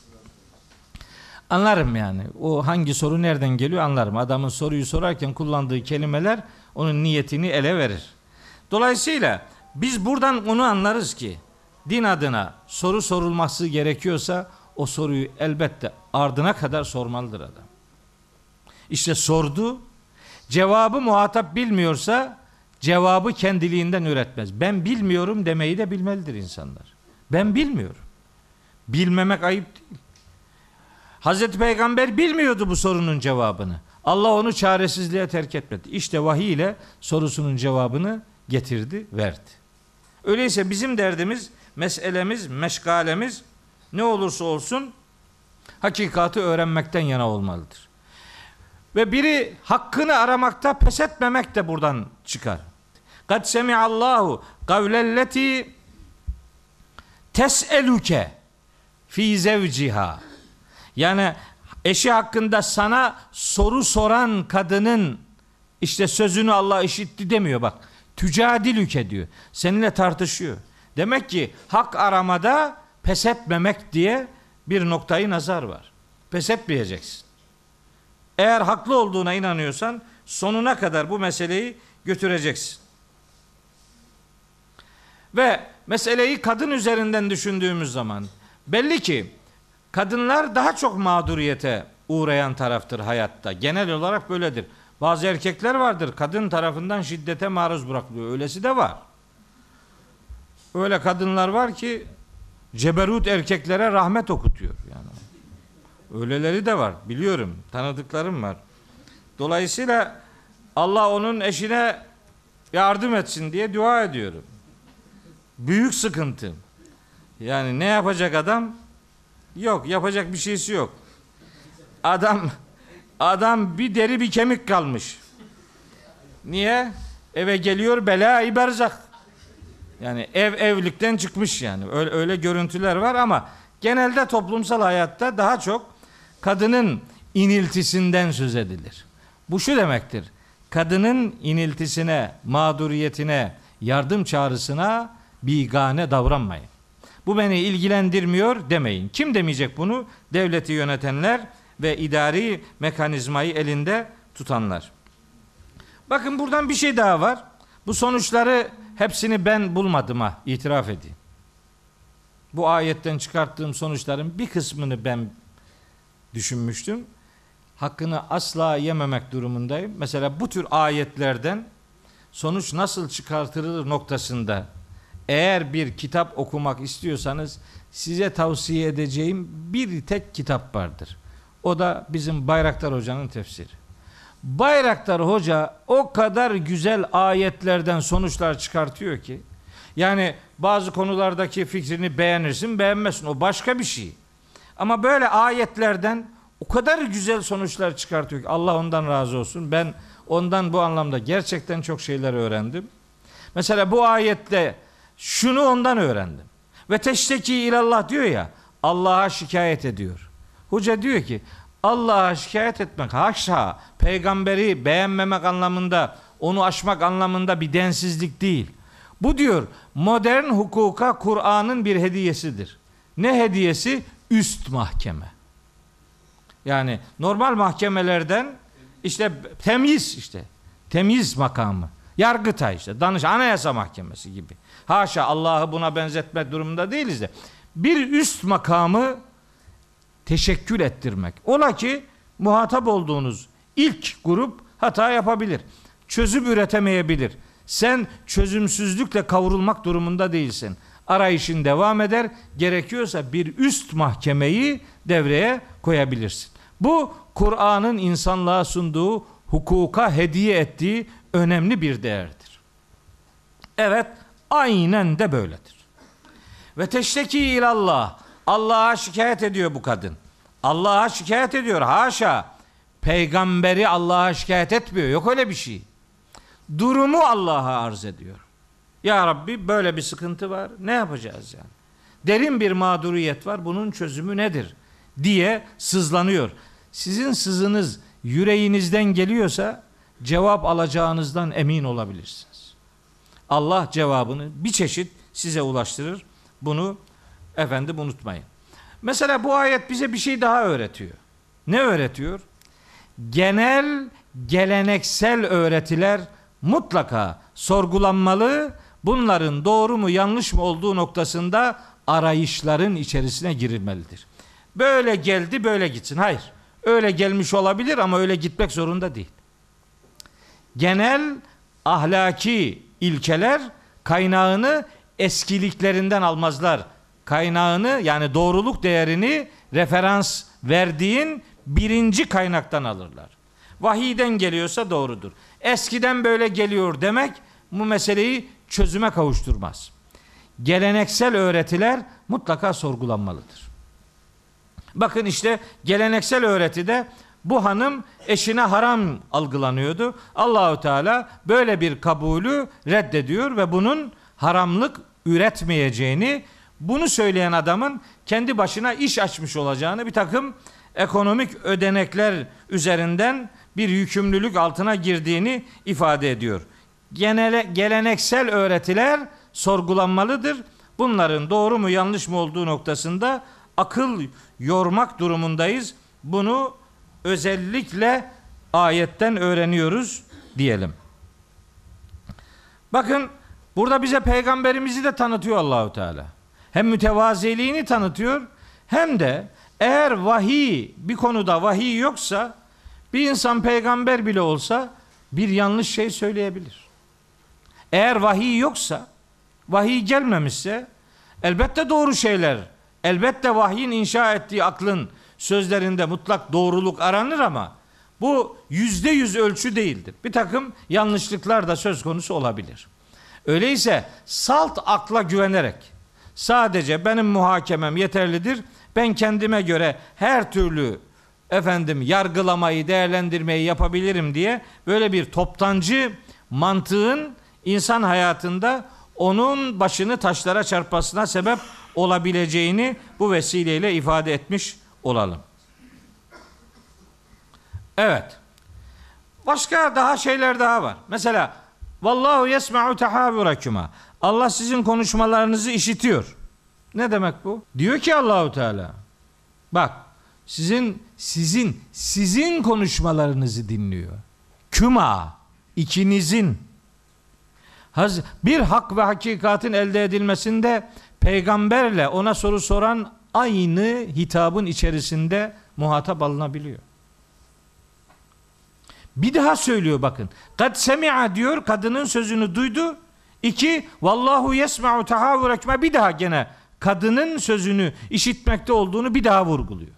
anlarım yani. O hangi soru nereden geliyor anlarım. Adamın soruyu sorarken kullandığı kelimeler onun niyetini ele verir. Dolayısıyla biz buradan onu anlarız ki din adına soru sorulması gerekiyorsa o soruyu elbette ardına kadar sormalıdır adam. İşte sordu. Cevabı muhatap bilmiyorsa cevabı kendiliğinden üretmez. Ben bilmiyorum demeyi de bilmelidir insanlar. Ben bilmiyorum. Bilmemek ayıp değil. Hazreti Peygamber bilmiyordu bu sorunun cevabını. Allah onu çaresizliğe terk etmedi. İşte vahiy ile sorusunun cevabını getirdi, verdi. Öyleyse bizim derdimiz, meselemiz, meşgalemiz ne olursa olsun hakikatı öğrenmekten yana olmalıdır. Ve biri hakkını aramakta pes etmemek de buradan çıkar. Kad semi'allahu kavlelleti tes'eluke fi zevciha yani eşi hakkında sana soru soran kadının işte sözünü Allah işitti demiyor bak. Tücadilüke diyor. Seninle tartışıyor. Demek ki hak aramada pes etmemek diye bir noktayı nazar var. Pes etmeyeceksin. Eğer haklı olduğuna inanıyorsan sonuna kadar bu meseleyi götüreceksin. Ve meseleyi kadın üzerinden düşündüğümüz zaman belli ki Kadınlar daha çok mağduriyete uğrayan taraftır hayatta. Genel olarak böyledir. Bazı erkekler vardır kadın tarafından şiddete maruz bırakılıyor. Öylesi de var. Öyle kadınlar var ki ceberut erkeklere rahmet okutuyor yani. Öyleleri de var biliyorum. Tanıdıklarım var. Dolayısıyla Allah onun eşine yardım etsin diye dua ediyorum. Büyük sıkıntı. Yani ne yapacak adam? Yok yapacak bir şeysi yok. Adam adam bir deri bir kemik kalmış. Niye? Eve geliyor bela iberzak. Yani ev evlilikten çıkmış yani. Öyle, öyle görüntüler var ama genelde toplumsal hayatta daha çok kadının iniltisinden söz edilir. Bu şu demektir. Kadının iniltisine, mağduriyetine, yardım çağrısına bigane davranmayın. Bu beni ilgilendirmiyor demeyin. Kim demeyecek bunu? Devleti yönetenler ve idari mekanizmayı elinde tutanlar. Bakın buradan bir şey daha var. Bu sonuçları hepsini ben bulmadım ha itiraf edeyim. Bu ayetten çıkarttığım sonuçların bir kısmını ben düşünmüştüm. Hakkını asla yememek durumundayım. Mesela bu tür ayetlerden sonuç nasıl çıkartılır noktasında eğer bir kitap okumak istiyorsanız size tavsiye edeceğim bir tek kitap vardır. O da bizim Bayraktar Hoca'nın tefsiri. Bayraktar Hoca o kadar güzel ayetlerden sonuçlar çıkartıyor ki yani bazı konulardaki fikrini beğenirsin beğenmezsin o başka bir şey. Ama böyle ayetlerden o kadar güzel sonuçlar çıkartıyor ki Allah ondan razı olsun. Ben ondan bu anlamda gerçekten çok şeyler öğrendim. Mesela bu ayette şunu ondan öğrendim. Ve teşteki ilallah diyor ya Allah'a şikayet ediyor. Hoca diyor ki Allah'a şikayet etmek haşa peygamberi beğenmemek anlamında onu aşmak anlamında bir densizlik değil. Bu diyor modern hukuka Kur'an'ın bir hediyesidir. Ne hediyesi? Üst mahkeme. Yani normal mahkemelerden işte temiz işte. temiz makamı. Yargıtay işte, danış anayasa mahkemesi gibi. Haşa Allah'ı buna benzetme durumunda değiliz de. Bir üst makamı teşekkül ettirmek. Ola ki muhatap olduğunuz ilk grup hata yapabilir. Çözüm üretemeyebilir. Sen çözümsüzlükle kavrulmak durumunda değilsin. Arayışın devam eder. Gerekiyorsa bir üst mahkemeyi devreye koyabilirsin. Bu Kur'an'ın insanlığa sunduğu, hukuka hediye ettiği önemli bir değerdir. Evet, aynen de böyledir. Ve teşteki ilallah. Allah'a şikayet ediyor bu kadın. Allah'a şikayet ediyor. Haşa. Peygamberi Allah'a şikayet etmiyor. Yok öyle bir şey. Durumu Allah'a arz ediyor. Ya Rabbi böyle bir sıkıntı var. Ne yapacağız yani? Derin bir mağduriyet var. Bunun çözümü nedir? diye sızlanıyor. Sizin sızınız yüreğinizden geliyorsa cevap alacağınızdan emin olabilirsiniz. Allah cevabını bir çeşit size ulaştırır. Bunu efendim unutmayın. Mesela bu ayet bize bir şey daha öğretiyor. Ne öğretiyor? Genel geleneksel öğretiler mutlaka sorgulanmalı. Bunların doğru mu yanlış mı olduğu noktasında arayışların içerisine girilmelidir. Böyle geldi böyle gitsin. Hayır. Öyle gelmiş olabilir ama öyle gitmek zorunda değil genel ahlaki ilkeler kaynağını eskiliklerinden almazlar. Kaynağını yani doğruluk değerini referans verdiğin birinci kaynaktan alırlar. Vahiden geliyorsa doğrudur. Eskiden böyle geliyor demek bu meseleyi çözüme kavuşturmaz. Geleneksel öğretiler mutlaka sorgulanmalıdır. Bakın işte geleneksel öğretide bu hanım eşine haram algılanıyordu. Allahü Teala böyle bir kabulü reddediyor ve bunun haramlık üretmeyeceğini, bunu söyleyen adamın kendi başına iş açmış olacağını bir takım ekonomik ödenekler üzerinden bir yükümlülük altına girdiğini ifade ediyor. Genele, geleneksel öğretiler sorgulanmalıdır. Bunların doğru mu yanlış mı olduğu noktasında akıl yormak durumundayız. Bunu özellikle ayetten öğreniyoruz diyelim. Bakın burada bize peygamberimizi de tanıtıyor Allahu Teala. Hem mütevaziliğini tanıtıyor hem de eğer vahiy bir konuda vahiy yoksa bir insan peygamber bile olsa bir yanlış şey söyleyebilir. Eğer vahiy yoksa, vahiy gelmemişse elbette doğru şeyler, elbette vahyin inşa ettiği aklın sözlerinde mutlak doğruluk aranır ama bu yüzde yüz ölçü değildir. Bir takım yanlışlıklar da söz konusu olabilir. Öyleyse salt akla güvenerek sadece benim muhakemem yeterlidir. Ben kendime göre her türlü efendim yargılamayı, değerlendirmeyi yapabilirim diye böyle bir toptancı mantığın insan hayatında onun başını taşlara çarpmasına sebep olabileceğini bu vesileyle ifade etmiş olalım. Evet. Başka daha şeyler daha var. Mesela vallahu yesma'u tahavurakuma. Allah sizin konuşmalarınızı işitiyor. Ne demek bu? Diyor ki Allahu Teala. Bak sizin sizin sizin konuşmalarınızı dinliyor. Küma ikinizin bir hak ve hakikatin elde edilmesinde peygamberle ona soru soran aynı hitabın içerisinde muhatap alınabiliyor. Bir daha söylüyor bakın. Kad semi'a diyor kadının sözünü duydu. İki vallahu yesma'u tahavvurakuma bir daha gene kadının sözünü işitmekte olduğunu bir daha vurguluyor.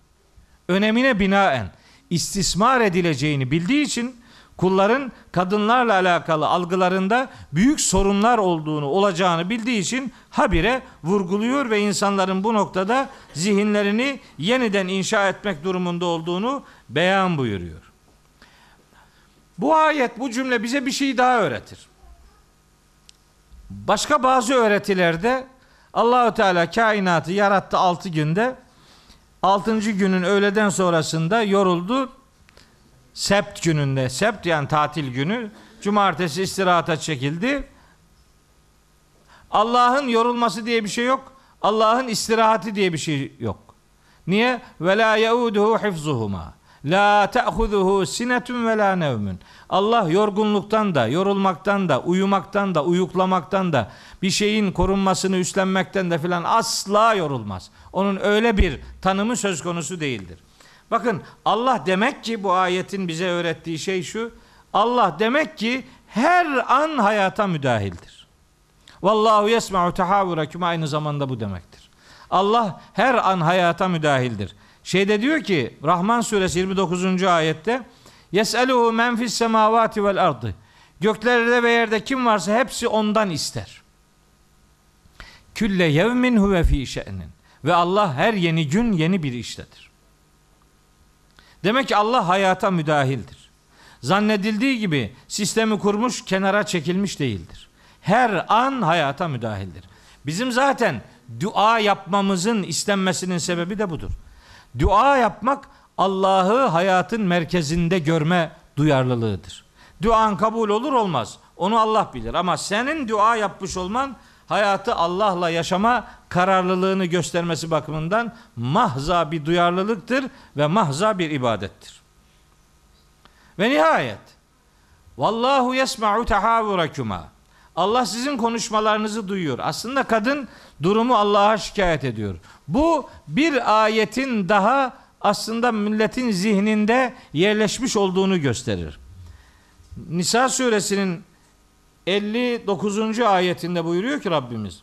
Önemine binaen istismar edileceğini bildiği için kulların kadınlarla alakalı algılarında büyük sorunlar olduğunu, olacağını bildiği için habire vurguluyor ve insanların bu noktada zihinlerini yeniden inşa etmek durumunda olduğunu beyan buyuruyor. Bu ayet, bu cümle bize bir şey daha öğretir. Başka bazı öğretilerde Allahü Teala kainatı yarattı altı günde. Altıncı günün öğleden sonrasında yoruldu, Sept gününde, sept yani tatil günü, cumartesi istirahata çekildi. Allah'ın yorulması diye bir şey yok. Allah'ın istirahati diye bir şey yok. Niye? Ve la yauduhu hifzuhuma. La ta'khuzuhu sinetun ve la nevmun. Allah yorgunluktan da, yorulmaktan da, uyumaktan da, uyuklamaktan da, bir şeyin korunmasını üstlenmekten de filan asla yorulmaz. Onun öyle bir tanımı söz konusu değildir. Bakın Allah demek ki bu ayetin bize öğrettiği şey şu. Allah demek ki her an hayata müdahildir. Vallahu yesma'u tahavvurakum aynı zamanda bu demektir. Allah her an hayata müdahildir. Şeyde diyor ki Rahman suresi 29. ayette Yes'eluhu men fis semavati vel ardı. Göklerde ve yerde kim varsa hepsi ondan ister. Külle yevmin huve fi şe'nin. Ve Allah her yeni gün yeni bir iştedir. Demek ki Allah hayata müdahildir. Zannedildiği gibi sistemi kurmuş, kenara çekilmiş değildir. Her an hayata müdahildir. Bizim zaten dua yapmamızın istenmesinin sebebi de budur. Dua yapmak Allah'ı hayatın merkezinde görme duyarlılığıdır. Duan kabul olur olmaz. Onu Allah bilir ama senin dua yapmış olman hayatı Allah'la yaşama kararlılığını göstermesi bakımından mahza bir duyarlılıktır ve mahza bir ibadettir. Ve nihayet Vallahu yesma'u tahavurakuma. Allah sizin konuşmalarınızı duyuyor. Aslında kadın durumu Allah'a şikayet ediyor. Bu bir ayetin daha aslında milletin zihninde yerleşmiş olduğunu gösterir. Nisa suresinin 59. ayetinde buyuruyor ki Rabbimiz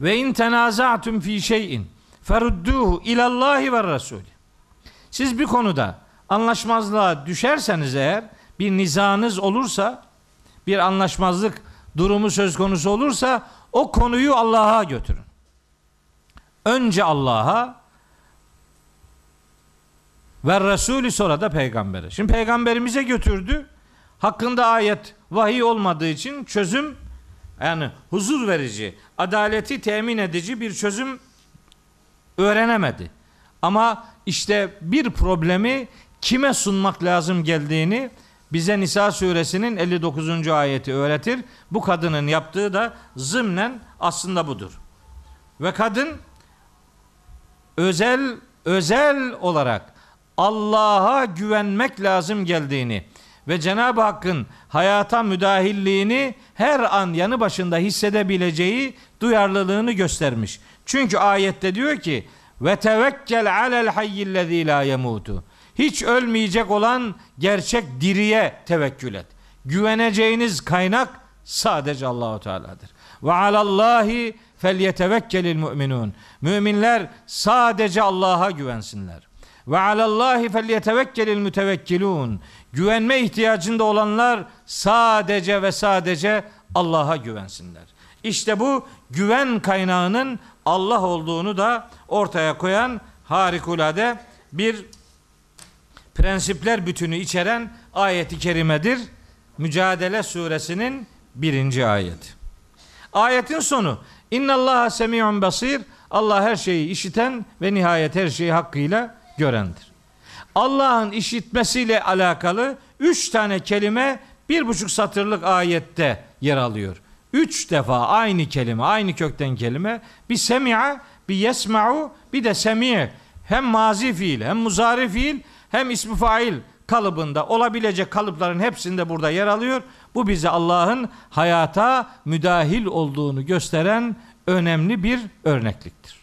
ve in tenaza'tum fi şey'in ferudduhu ilallahi ve rasul. Siz bir konuda anlaşmazlığa düşerseniz eğer bir nizanız olursa bir anlaşmazlık durumu söz konusu olursa o konuyu Allah'a götürün. Önce Allah'a ve Resulü sonra da peygambere. Şimdi peygamberimize götürdü hakkında ayet vahiy olmadığı için çözüm yani huzur verici, adaleti temin edici bir çözüm öğrenemedi. Ama işte bir problemi kime sunmak lazım geldiğini bize Nisa suresinin 59. ayeti öğretir. Bu kadının yaptığı da zımnen aslında budur. Ve kadın özel özel olarak Allah'a güvenmek lazım geldiğini, ve Cenab-ı Hakk'ın hayata müdahilliğini her an yanı başında hissedebileceği duyarlılığını göstermiş. Çünkü ayette diyor ki ve tevekkel alel hayyillezî la yemutu. Hiç ölmeyecek olan gerçek diriye tevekkül et. Güveneceğiniz kaynak sadece Allahu Teala'dır. Ve alallahi felyetevekkelil müminun. Müminler sadece Allah'a güvensinler. Ve alallahi felyetevekkelil mütevekkilun. Güvenme ihtiyacında olanlar sadece ve sadece Allah'a güvensinler. İşte bu güven kaynağının Allah olduğunu da ortaya koyan harikulade bir prensipler bütünü içeren ayeti kerimedir. Mücadele suresinin birinci ayeti. Ayetin sonu İnna Allah semi'un basir. Allah her şeyi işiten ve nihayet her şeyi hakkıyla görendir. Allah'ın işitmesiyle alakalı üç tane kelime bir buçuk satırlık ayette yer alıyor. Üç defa aynı kelime, aynı kökten kelime. Bir semi'a, bir yesma'u, bir de semi' hem mazi fiil, hem muzari fiil, hem ismi fail kalıbında olabilecek kalıpların hepsinde burada yer alıyor. Bu bize Allah'ın hayata müdahil olduğunu gösteren önemli bir örnekliktir.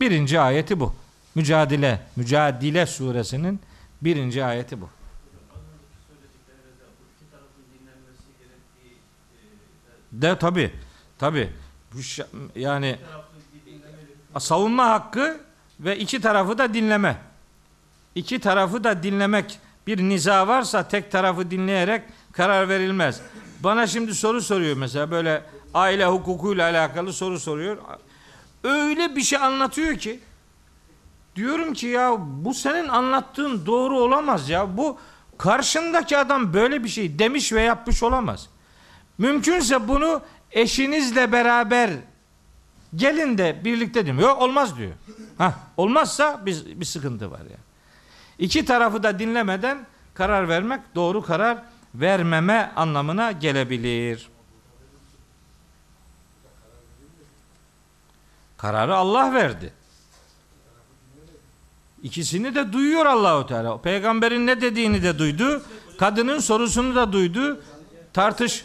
Birinci ayeti bu. Mücadele, Mücadele suresinin birinci ayeti bu. De tabi, tabi. Yani savunma hakkı ve iki tarafı da dinleme. İki tarafı da dinlemek. Bir niza varsa tek tarafı dinleyerek karar verilmez. Bana şimdi soru soruyor mesela böyle aile hukukuyla alakalı soru soruyor. Öyle bir şey anlatıyor ki Diyorum ki ya bu senin anlattığın doğru olamaz ya. Bu karşındaki adam böyle bir şey demiş ve yapmış olamaz. Mümkünse bunu eşinizle beraber gelin de birlikte diyor. Yok olmaz diyor. Ha olmazsa biz bir sıkıntı var ya. İki tarafı da dinlemeden karar vermek doğru karar vermeme anlamına gelebilir. Kararı Allah verdi. İkisini de duyuyor Allahu Teala. Peygamberin ne dediğini de duydu. Kadının sorusunu da duydu. Tartış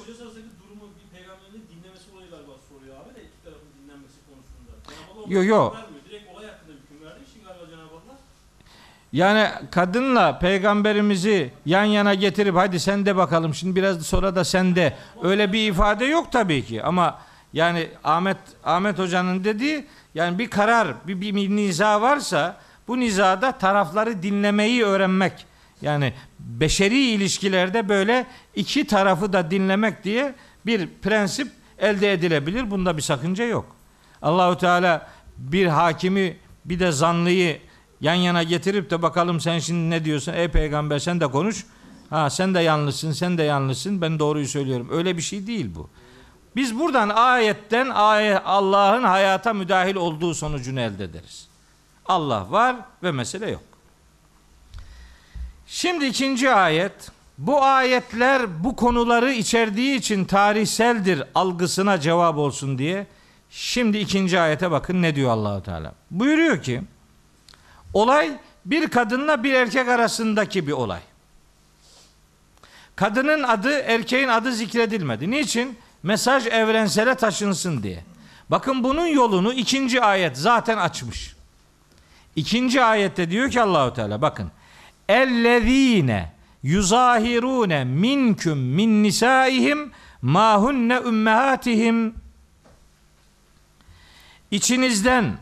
Yok yok. Yani kadınla peygamberimizi yan yana getirip hadi sen de bakalım şimdi biraz sonra da sen de öyle bir ifade yok tabii ki ama yani Ahmet Ahmet hocanın dediği yani bir karar bir, bir niza varsa bu nizada tarafları dinlemeyi öğrenmek yani beşeri ilişkilerde böyle iki tarafı da dinlemek diye bir prensip elde edilebilir. Bunda bir sakınca yok. Allahu Teala bir hakimi bir de zanlıyı yan yana getirip de bakalım sen şimdi ne diyorsun? Ey peygamber sen de konuş. Ha sen de yanlışsın, sen de yanlışsın. Ben doğruyu söylüyorum. Öyle bir şey değil bu. Biz buradan ayetten ayet Allah'ın hayata müdahil olduğu sonucunu elde ederiz. Allah var ve mesele yok. Şimdi ikinci ayet. Bu ayetler bu konuları içerdiği için tarihseldir algısına cevap olsun diye. Şimdi ikinci ayete bakın ne diyor Allahu Teala. Buyuruyor ki olay bir kadınla bir erkek arasındaki bir olay. Kadının adı erkeğin adı zikredilmedi. Niçin? Mesaj evrensele taşınsın diye. Bakın bunun yolunu ikinci ayet zaten açmış. İkinci ayette diyor ki Allahu Teala bakın. Ellezine yuzahirune minküm min nisaihim ma hunne ümmehatihim İçinizden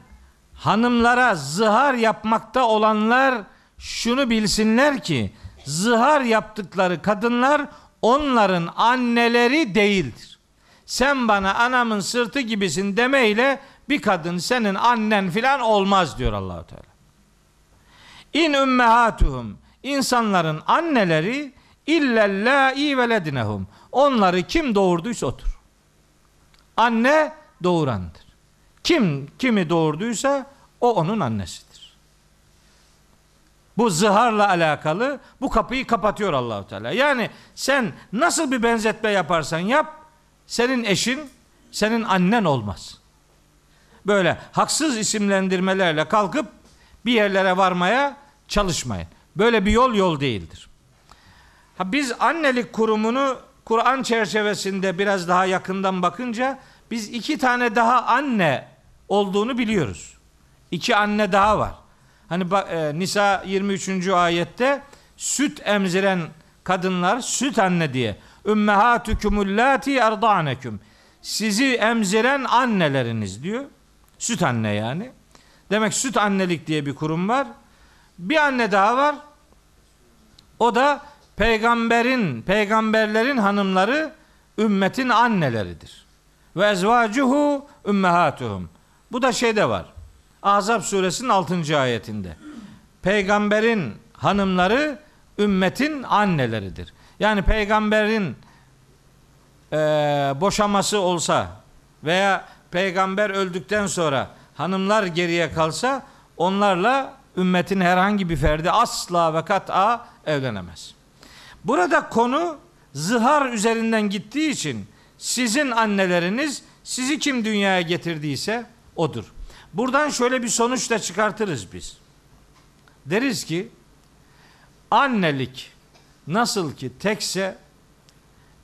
hanımlara zihar yapmakta olanlar şunu bilsinler ki zihar yaptıkları kadınlar onların anneleri değildir. Sen bana anamın sırtı gibisin demeyle bir kadın senin annen filan olmaz diyor Allahu Teala. İn ümmehatuhum insanların anneleri illellâi veledinehum. Onları kim doğurduysa otur. Anne doğurandır. Kim kimi doğurduysa o onun annesidir. Bu zıharla alakalı bu kapıyı kapatıyor Allahu Teala. Yani sen nasıl bir benzetme yaparsan yap senin eşin senin annen olmaz böyle haksız isimlendirmelerle kalkıp bir yerlere varmaya çalışmayın. Böyle bir yol yol değildir. Ha biz annelik kurumunu Kur'an çerçevesinde biraz daha yakından bakınca biz iki tane daha anne olduğunu biliyoruz. İki anne daha var. Hani bak, e, Nisa 23. ayette süt emziren kadınlar süt anne diye. Ümmehatukumul lati erdaneküm. Sizi emziren anneleriniz diyor. Süt anne yani. Demek süt annelik diye bir kurum var. Bir anne daha var. O da peygamberin, peygamberlerin hanımları ümmetin anneleridir. Ve ezvacuhu ümmehatuhum. Bu da şeyde var. Azap suresinin 6. ayetinde. Peygamberin hanımları ümmetin anneleridir. Yani peygamberin e, boşaması olsa veya peygamber öldükten sonra hanımlar geriye kalsa onlarla ümmetin herhangi bir ferdi asla ve kat'a evlenemez. Burada konu zihar üzerinden gittiği için sizin anneleriniz sizi kim dünyaya getirdiyse odur. Buradan şöyle bir sonuç da çıkartırız biz. Deriz ki annelik nasıl ki tekse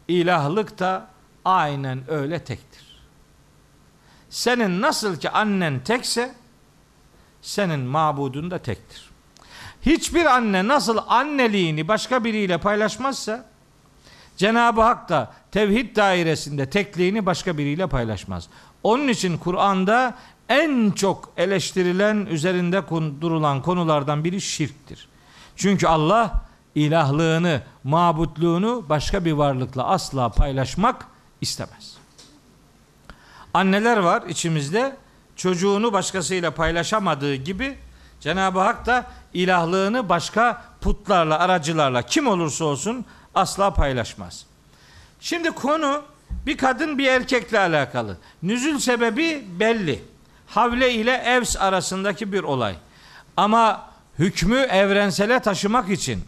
ilahlık da aynen öyle tektir. Senin nasıl ki annen tekse senin mabudun da tektir. Hiçbir anne nasıl anneliğini başka biriyle paylaşmazsa Cenab-ı Hak da tevhid dairesinde tekliğini başka biriyle paylaşmaz. Onun için Kur'an'da en çok eleştirilen, üzerinde durulan konulardan biri şirktir. Çünkü Allah ilahlığını, mabutluğunu başka bir varlıkla asla paylaşmak istemez. Anneler var içimizde çocuğunu başkasıyla paylaşamadığı gibi Cenab-ı Hak da ilahlığını başka putlarla, aracılarla kim olursa olsun asla paylaşmaz. Şimdi konu bir kadın bir erkekle alakalı. Nüzül sebebi belli. Havle ile Evs arasındaki bir olay. Ama hükmü evrensele taşımak için,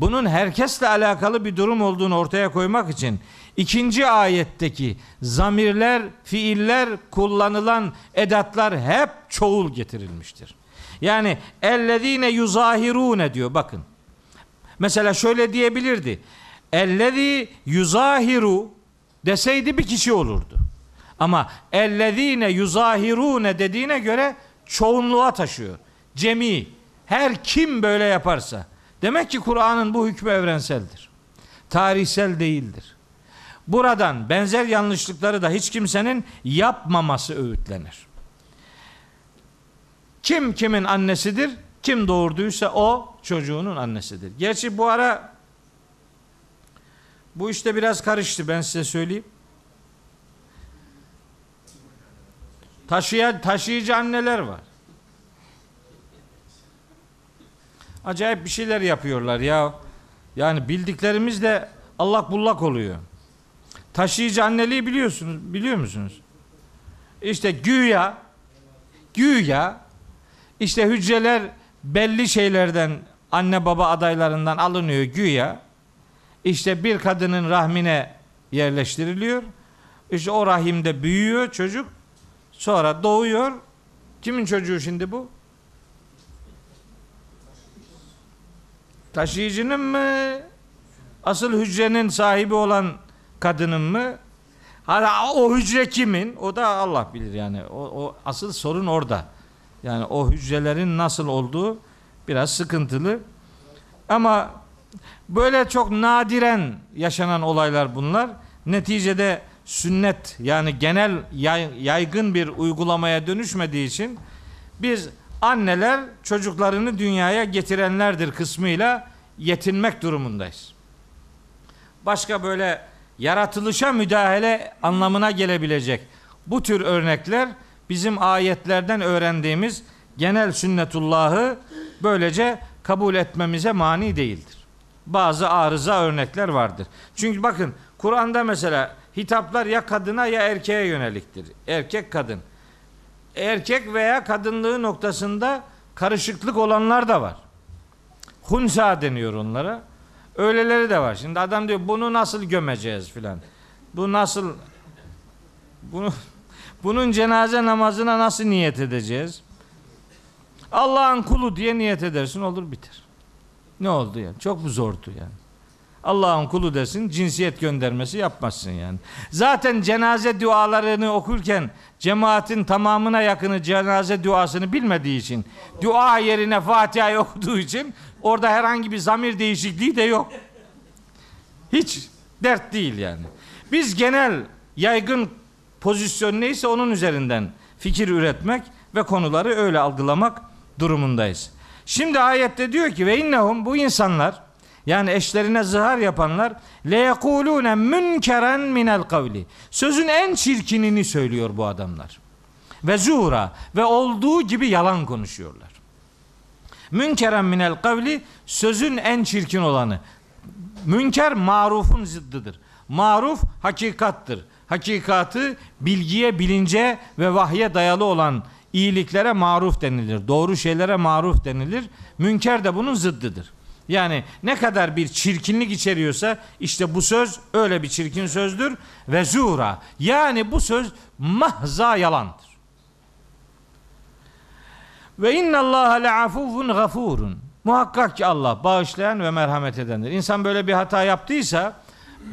bunun herkesle alakalı bir durum olduğunu ortaya koymak için İkinci ayetteki zamirler, fiiller, kullanılan edatlar hep çoğul getirilmiştir. Yani ellezine ne diyor bakın. Mesela şöyle diyebilirdi. Ellezi yuzahiru deseydi bir kişi olurdu. Ama ellezine ne dediğine göre çoğunluğa taşıyor. Cemi her kim böyle yaparsa. Demek ki Kur'an'ın bu hükmü evrenseldir. Tarihsel değildir. Buradan benzer yanlışlıkları da hiç kimsenin yapmaması öğütlenir. Kim kimin annesidir? Kim doğurduysa o çocuğunun annesidir. Gerçi bu ara bu işte biraz karıştı ben size söyleyeyim. Taşıya, taşıyıcı anneler var. Acayip bir şeyler yapıyorlar ya. Yani bildiklerimiz de allak bullak oluyor. Taşıyıcı anneliği biliyorsunuz, biliyor musunuz? İşte güya güya işte hücreler belli şeylerden anne baba adaylarından alınıyor güya. İşte bir kadının rahmine yerleştiriliyor. İşte o rahimde büyüyor çocuk. Sonra doğuyor. Kimin çocuğu şimdi bu? Taşıyıcının mı? Asıl hücrenin sahibi olan kadının mı? Hala o hücre kimin? O da Allah bilir yani. O, o asıl sorun orada. Yani o hücrelerin nasıl olduğu biraz sıkıntılı. Ama böyle çok nadiren yaşanan olaylar bunlar. Neticede sünnet yani genel yaygın bir uygulamaya dönüşmediği için biz anneler çocuklarını dünyaya getirenlerdir kısmıyla yetinmek durumundayız. Başka böyle yaratılışa müdahale anlamına gelebilecek bu tür örnekler bizim ayetlerden öğrendiğimiz genel sünnetullahı böylece kabul etmemize mani değildir. Bazı arıza örnekler vardır. Çünkü bakın Kur'an'da mesela hitaplar ya kadına ya erkeğe yöneliktir. Erkek kadın. Erkek veya kadınlığı noktasında karışıklık olanlar da var. Hunsa deniyor onlara. Öyleleri de var. Şimdi adam diyor bunu nasıl gömeceğiz filan. Bu nasıl bunu [laughs] bunun cenaze namazına nasıl niyet edeceğiz? Allah'ın kulu diye niyet edersin olur bitir. Ne oldu yani? Çok zordu yani? Allah'ın kulu desin cinsiyet göndermesi yapmazsın yani. Zaten cenaze dualarını okurken cemaatin tamamına yakını cenaze duasını bilmediği için dua yerine Fatiha'yı [laughs] okuduğu için Orada herhangi bir zamir değişikliği de yok. Hiç dert değil yani. Biz genel yaygın pozisyon neyse onun üzerinden fikir üretmek ve konuları öyle algılamak durumundayız. Şimdi ayette diyor ki ve innehum bu insanlar yani eşlerine zihar yapanlar le yekulune münkeren minel kavli. Sözün en çirkinini söylüyor bu adamlar. Ve zuhura ve olduğu gibi yalan konuşuyorlar. Münkeren minel kavli sözün en çirkin olanı. Münker marufun zıddıdır. Maruf hakikattır. Hakikatı bilgiye, bilince ve vahye dayalı olan iyiliklere maruf denilir. Doğru şeylere maruf denilir. Münker de bunun zıddıdır. Yani ne kadar bir çirkinlik içeriyorsa işte bu söz öyle bir çirkin sözdür ve zura. Yani bu söz mahza yalandır. Ve innallaha leafuvun gafurun. Muhakkak ki Allah bağışlayan ve merhamet edendir. İnsan böyle bir hata yaptıysa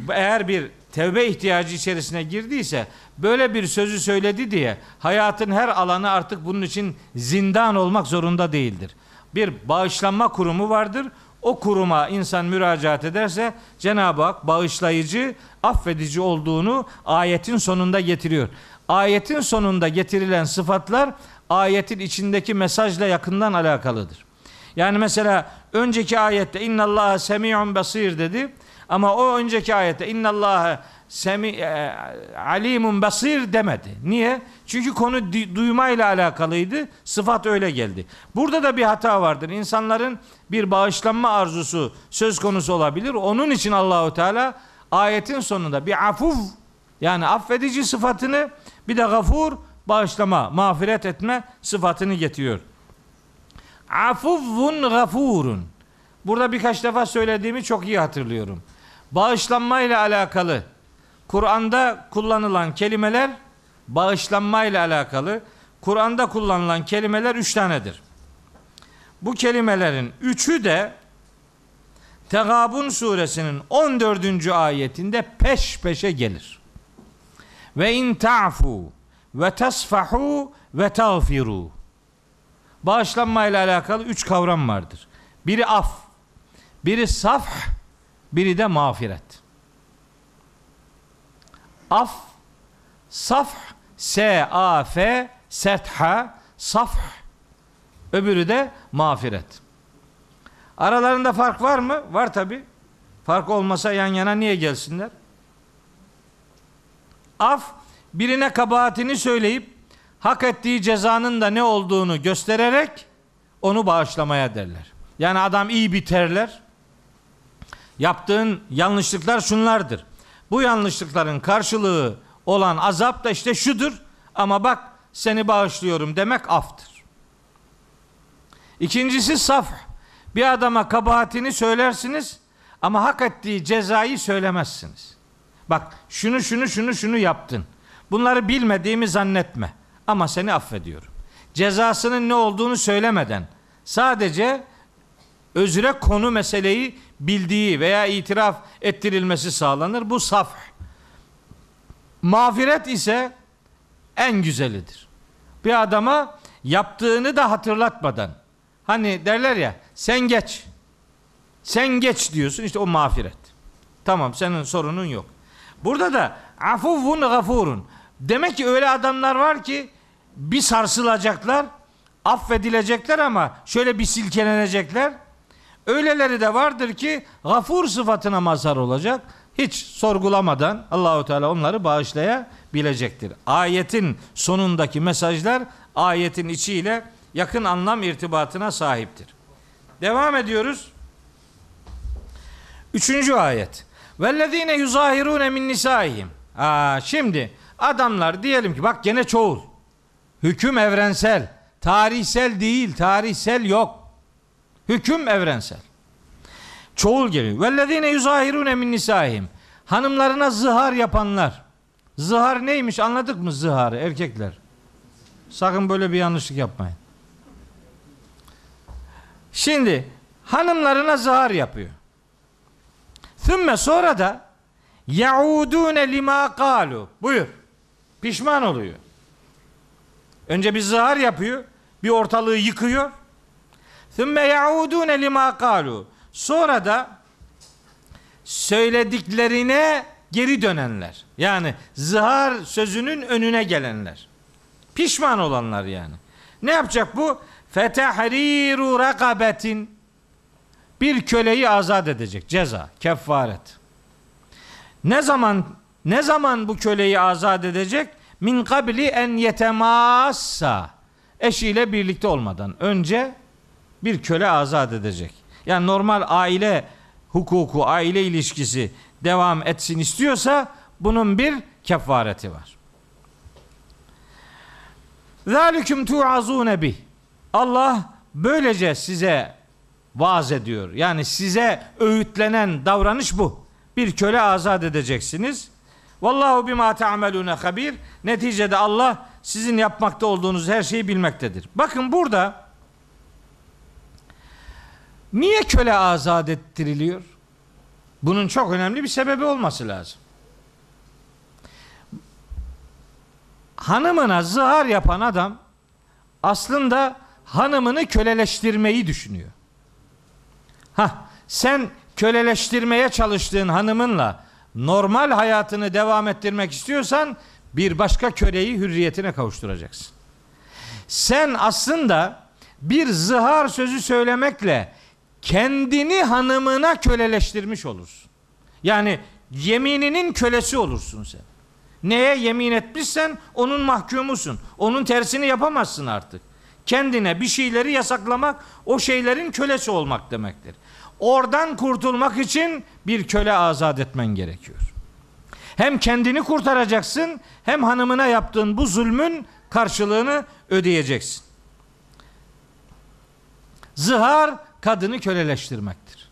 eğer bir tevbe ihtiyacı içerisine girdiyse böyle bir sözü söyledi diye hayatın her alanı artık bunun için zindan olmak zorunda değildir. Bir bağışlanma kurumu vardır. O kuruma insan müracaat ederse Cenab-ı Hak bağışlayıcı, affedici olduğunu ayetin sonunda getiriyor. Ayetin sonunda getirilen sıfatlar ayetin içindeki mesajla yakından alakalıdır. Yani mesela önceki ayette inna Allah semiun basir dedi ama o önceki ayette inna Allah semi e, alimun basir demedi. Niye? Çünkü konu di, duymayla alakalıydı. Sıfat öyle geldi. Burada da bir hata vardır. İnsanların bir bağışlanma arzusu söz konusu olabilir. Onun için Allahu Teala ayetin sonunda bir afuv yani affedici sıfatını bir de gafur bağışlama, mağfiret etme sıfatını getiriyor. Afuvun gafurun. Burada birkaç defa söylediğimi çok iyi hatırlıyorum. Bağışlanma alakalı Kur'an'da kullanılan kelimeler bağışlanma alakalı Kur'an'da kullanılan kelimeler üç tanedir. Bu kelimelerin üçü de Tegabun suresinin 14. ayetinde peş peşe gelir. Ve in ta'fu ve tesfahu ve tağfiru. Bağışlanmayla alakalı üç kavram vardır. Biri af, biri safh, biri de mağfiret. Af, safh, S-A-F, setha, safh, öbürü de mağfiret. Aralarında fark var mı? Var tabi. Fark olmasa yan yana niye gelsinler? Af, birine kabahatini söyleyip hak ettiği cezanın da ne olduğunu göstererek onu bağışlamaya derler. Yani adam iyi biterler. Yaptığın yanlışlıklar şunlardır. Bu yanlışlıkların karşılığı olan azap da işte şudur. Ama bak seni bağışlıyorum demek aftır. İkincisi saf. Bir adama kabahatini söylersiniz ama hak ettiği cezayı söylemezsiniz. Bak şunu şunu şunu şunu yaptın. Bunları bilmediğimi zannetme ama seni affediyorum. Cezasının ne olduğunu söylemeden sadece özüre konu meseleyi bildiği veya itiraf ettirilmesi sağlanır. Bu saf. Mağfiret ise en güzelidir. Bir adama yaptığını da hatırlatmadan hani derler ya sen geç. Sen geç diyorsun işte o mağfiret. Tamam senin sorunun yok. Burada da afuvun gafurun. Demek ki öyle adamlar var ki bir sarsılacaklar, affedilecekler ama şöyle bir silkelenecekler. Öyleleri de vardır ki gafur sıfatına mazhar olacak. Hiç sorgulamadan Allahu Teala onları bağışlayabilecektir. Ayetin sonundaki mesajlar ayetin içiyle yakın anlam irtibatına sahiptir. Devam ediyoruz. Üçüncü ayet. Vellezine yuzahirune min nisaihim. Aa, şimdi Adamlar diyelim ki bak gene çoğul. Hüküm evrensel. Tarihsel değil. Tarihsel yok. Hüküm evrensel. Çoğul geliyor. Vellezine yuzahirune min nisahim. Hanımlarına zihar yapanlar. Zihar neymiş anladık mı ziharı erkekler? Sakın böyle bir yanlışlık yapmayın. Şimdi hanımlarına zihar yapıyor. Sümme sonra da yaudune lima kalu. Buyur. Pişman oluyor. Önce bir zahar yapıyor, bir ortalığı yıkıyor. Thumma yaudun lima kalu. Sonra da söylediklerine geri dönenler. Yani zahar sözünün önüne gelenler. Pişman olanlar yani. Ne yapacak bu? Fetehriru rakabetin bir köleyi azat edecek. Ceza, kefaret. Ne zaman ne zaman bu köleyi azat edecek? Min kabli en yetemassa. Eşiyle birlikte olmadan önce bir köle azat edecek. Yani normal aile hukuku, aile ilişkisi devam etsin istiyorsa bunun bir kefareti var. Zalikum tu'azune bih. Allah böylece size vaaz ediyor. Yani size öğütlenen davranış bu. Bir köle azat edeceksiniz. Vallahu bima ta'melune habir. Neticede Allah sizin yapmakta olduğunuz her şeyi bilmektedir. Bakın burada niye köle azat ettiriliyor? Bunun çok önemli bir sebebi olması lazım. Hanımına zihar yapan adam aslında hanımını köleleştirmeyi düşünüyor. Ha, sen köleleştirmeye çalıştığın hanımınla normal hayatını devam ettirmek istiyorsan bir başka köleyi hürriyetine kavuşturacaksın. Sen aslında bir zihar sözü söylemekle kendini hanımına köleleştirmiş olursun. Yani yemininin kölesi olursun sen. Neye yemin etmişsen onun mahkumusun. Onun tersini yapamazsın artık. Kendine bir şeyleri yasaklamak o şeylerin kölesi olmak demektir. Oradan kurtulmak için bir köle azat etmen gerekiyor. Hem kendini kurtaracaksın hem hanımına yaptığın bu zulmün karşılığını ödeyeceksin. Zihar kadını köleleştirmektir.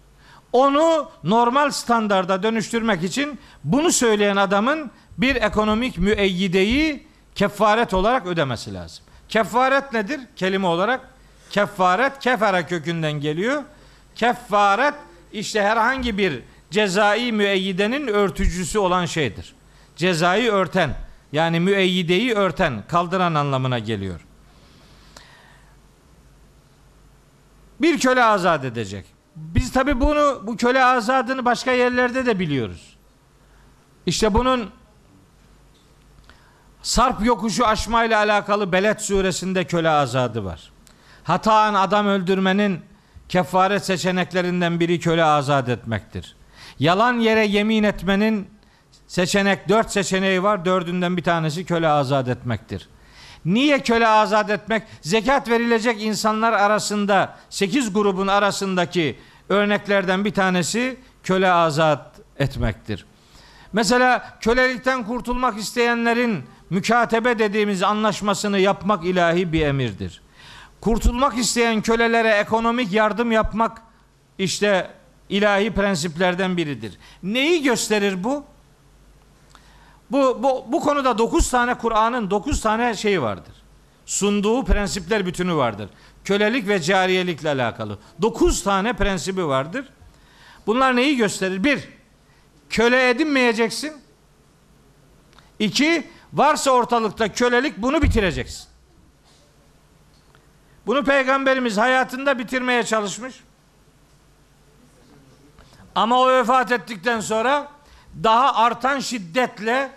Onu normal standarda dönüştürmek için bunu söyleyen adamın bir ekonomik müeyyideyi kefaret olarak ödemesi lazım. Kefaret nedir? Kelime olarak kefaret kefara kökünden geliyor. Keffaret işte herhangi bir cezai müeyyidenin örtücüsü olan şeydir. Cezayı örten yani müeyyideyi örten, kaldıran anlamına geliyor. Bir köle azat edecek. Biz tabi bunu bu köle azadını başka yerlerde de biliyoruz. İşte bunun Sarp yokuşu aşmayla alakalı belet suresinde köle azadı var. Hataan adam öldürmenin kefaret seçeneklerinden biri köle azat etmektir. Yalan yere yemin etmenin seçenek dört seçeneği var. Dördünden bir tanesi köle azat etmektir. Niye köle azat etmek? Zekat verilecek insanlar arasında sekiz grubun arasındaki örneklerden bir tanesi köle azat etmektir. Mesela kölelikten kurtulmak isteyenlerin mükatebe dediğimiz anlaşmasını yapmak ilahi bir emirdir. Kurtulmak isteyen kölelere ekonomik yardım yapmak işte ilahi prensiplerden biridir. Neyi gösterir bu? Bu, bu, bu konuda dokuz tane Kur'an'ın dokuz tane şeyi vardır. Sunduğu prensipler bütünü vardır. Kölelik ve cariyelikle alakalı. Dokuz tane prensibi vardır. Bunlar neyi gösterir? Bir, köle edinmeyeceksin. İki, varsa ortalıkta kölelik bunu bitireceksin. Bunu peygamberimiz hayatında bitirmeye çalışmış. Ama o vefat ettikten sonra daha artan şiddetle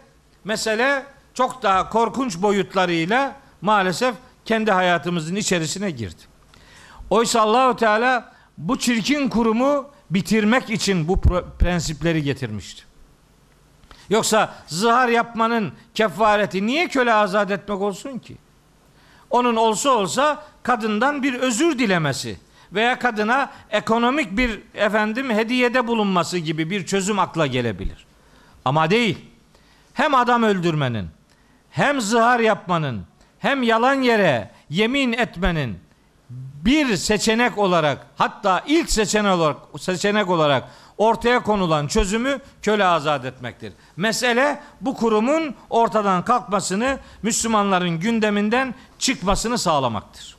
mesele çok daha korkunç boyutlarıyla maalesef kendi hayatımızın içerisine girdi. Oysa Allahu Teala bu çirkin kurumu bitirmek için bu prensipleri getirmişti. Yoksa zihar yapmanın kefareti niye köle azat etmek olsun ki? Onun olsa olsa kadından bir özür dilemesi veya kadına ekonomik bir efendim hediyede bulunması gibi bir çözüm akla gelebilir. Ama değil. Hem adam öldürmenin, hem zihar yapmanın, hem yalan yere yemin etmenin bir seçenek olarak hatta ilk seçenek olarak seçenek olarak ortaya konulan çözümü köle azat etmektir. Mesele bu kurumun ortadan kalkmasını, Müslümanların gündeminden çıkmasını sağlamaktır.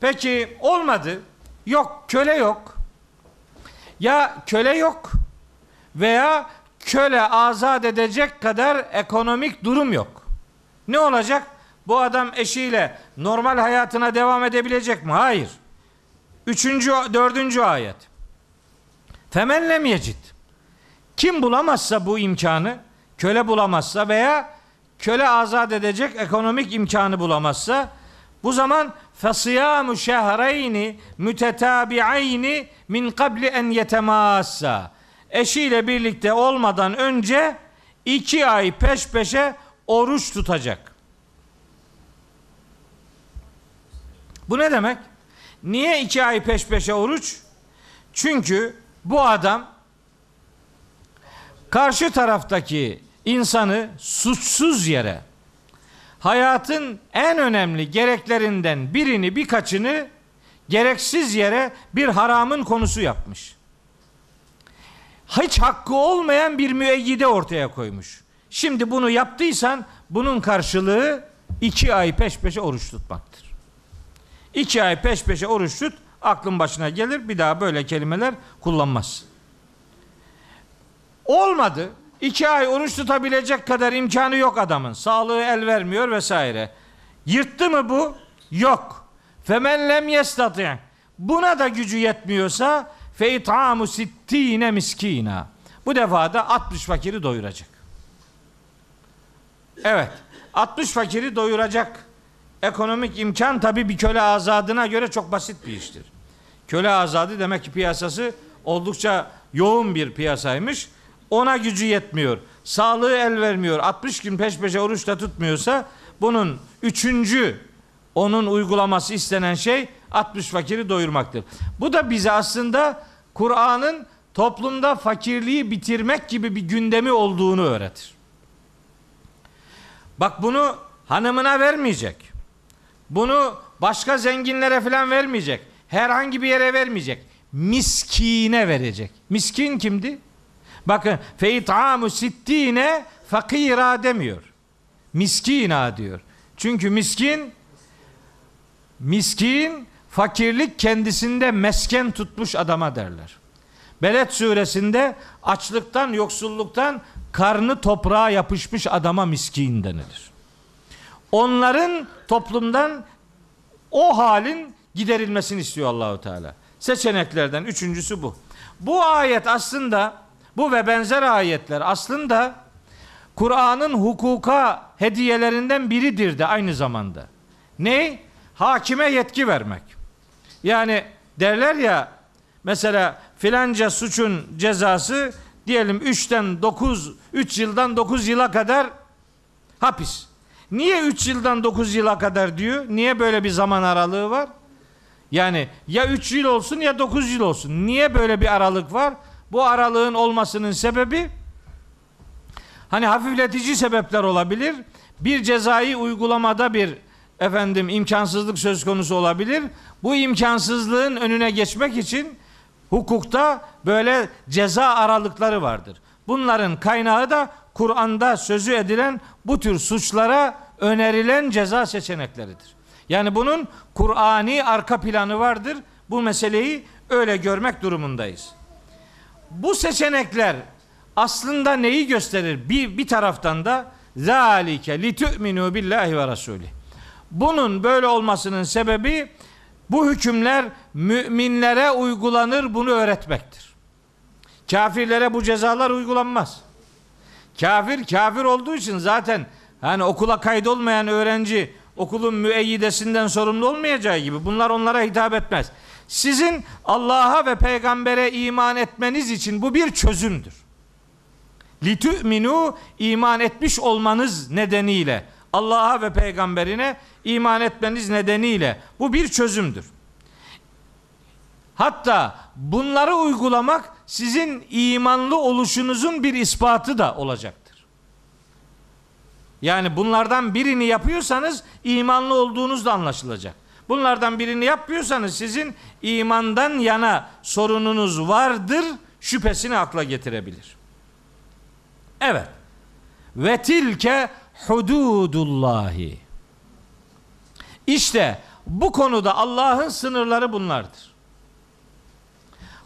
Peki olmadı. Yok köle yok. Ya köle yok veya köle azat edecek kadar ekonomik durum yok. Ne olacak? Bu adam eşiyle normal hayatına devam edebilecek mi? Hayır. Üçüncü, dördüncü ayet. Femen lem yecid. Kim bulamazsa bu imkanı, köle bulamazsa veya köle azat edecek ekonomik imkanı bulamazsa bu zaman فَصِيَامُ شَهْرَيْنِ مُتَتَابِعَيْنِ min kabli en yetemassa. Eşiyle birlikte olmadan önce iki ay peş peşe oruç tutacak. Bu ne demek? Niye iki ay peş peşe oruç? Çünkü bu adam karşı taraftaki insanı suçsuz yere hayatın en önemli gereklerinden birini birkaçını gereksiz yere bir haramın konusu yapmış. Hiç hakkı olmayan bir müeyyide ortaya koymuş. Şimdi bunu yaptıysan bunun karşılığı iki ay peş peşe oruç tutmaktır. İki ay peş peşe oruç tut, aklın başına gelir bir daha böyle kelimeler kullanmaz. Olmadı. İki ay oruç tutabilecek kadar imkanı yok adamın. Sağlığı el vermiyor vesaire. Yırttı mı bu? Yok. Femen lem yestati. Buna da gücü yetmiyorsa fe it'amu sittine miskina. Bu defa da 60 fakiri doyuracak. Evet. 60 fakiri doyuracak. Ekonomik imkan tabi bir köle azadına göre çok basit bir iştir. Köle azadı demek ki piyasası oldukça yoğun bir piyasaymış ona gücü yetmiyor. Sağlığı el vermiyor. 60 gün peş peşe oruçla tutmuyorsa bunun üçüncü onun uygulaması istenen şey 60 fakiri doyurmaktır. Bu da bize aslında Kur'an'ın toplumda fakirliği bitirmek gibi bir gündemi olduğunu öğretir. Bak bunu hanımına vermeyecek. Bunu başka zenginlere falan vermeyecek. Herhangi bir yere vermeyecek. Miskine verecek. Miskin kimdi? Bakın feit'amu sittine fakira demiyor. Miskina diyor. Çünkü miskin miskin fakirlik kendisinde mesken tutmuş adama derler. Beled suresinde açlıktan, yoksulluktan karnı toprağa yapışmış adama miskin denilir. Onların toplumdan o halin giderilmesini istiyor Allahu Teala. Seçeneklerden üçüncüsü bu. Bu ayet aslında bu ve benzer ayetler aslında Kur'an'ın hukuka hediyelerinden biridir de aynı zamanda. Ne? Hakime yetki vermek. Yani derler ya mesela filanca suçun cezası diyelim 3'ten 9 3 yıldan 9 yıla kadar hapis. Niye 3 yıldan 9 yıla kadar diyor? Niye böyle bir zaman aralığı var? Yani ya 3 yıl olsun ya 9 yıl olsun. Niye böyle bir aralık var? Bu aralığın olmasının sebebi hani hafifletici sebepler olabilir. Bir cezai uygulamada bir efendim imkansızlık söz konusu olabilir. Bu imkansızlığın önüne geçmek için hukukta böyle ceza aralıkları vardır. Bunların kaynağı da Kur'an'da sözü edilen bu tür suçlara önerilen ceza seçenekleridir. Yani bunun Kur'ani arka planı vardır. Bu meseleyi öyle görmek durumundayız bu seçenekler aslında neyi gösterir? Bir, bir taraftan da zalike li tu'minu billahi ve rasuli. Bunun böyle olmasının sebebi bu hükümler müminlere uygulanır bunu öğretmektir. Kafirlere bu cezalar uygulanmaz. Kafir kafir olduğu için zaten hani okula kaydolmayan öğrenci okulun müeyyidesinden sorumlu olmayacağı gibi bunlar onlara hitap etmez. Sizin Allah'a ve peygambere iman etmeniz için bu bir çözümdür. Litü'minu iman etmiş olmanız nedeniyle Allah'a ve peygamberine iman etmeniz nedeniyle bu bir çözümdür. Hatta bunları uygulamak sizin imanlı oluşunuzun bir ispatı da olacaktır. Yani bunlardan birini yapıyorsanız imanlı olduğunuz da anlaşılacak. Bunlardan birini yapmıyorsanız sizin imandan yana sorununuz vardır şüphesini akla getirebilir. Evet. Ve tilke hududullahi. İşte bu konuda Allah'ın sınırları bunlardır.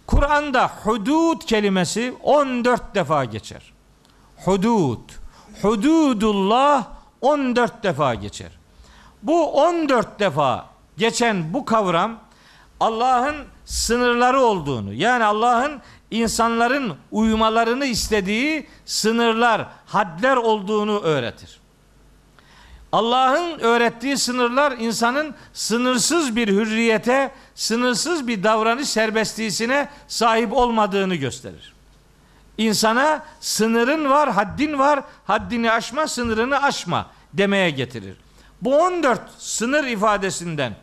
Kur'an'da hudud kelimesi 14 defa geçer. Hudud. Hududullah 14 defa geçer. Bu 14 defa geçen bu kavram Allah'ın sınırları olduğunu yani Allah'ın insanların uymalarını istediği sınırlar, hadler olduğunu öğretir. Allah'ın öğrettiği sınırlar insanın sınırsız bir hürriyete, sınırsız bir davranış serbestliğine sahip olmadığını gösterir. İnsana sınırın var, haddin var, haddini aşma, sınırını aşma demeye getirir. Bu 14 sınır ifadesinden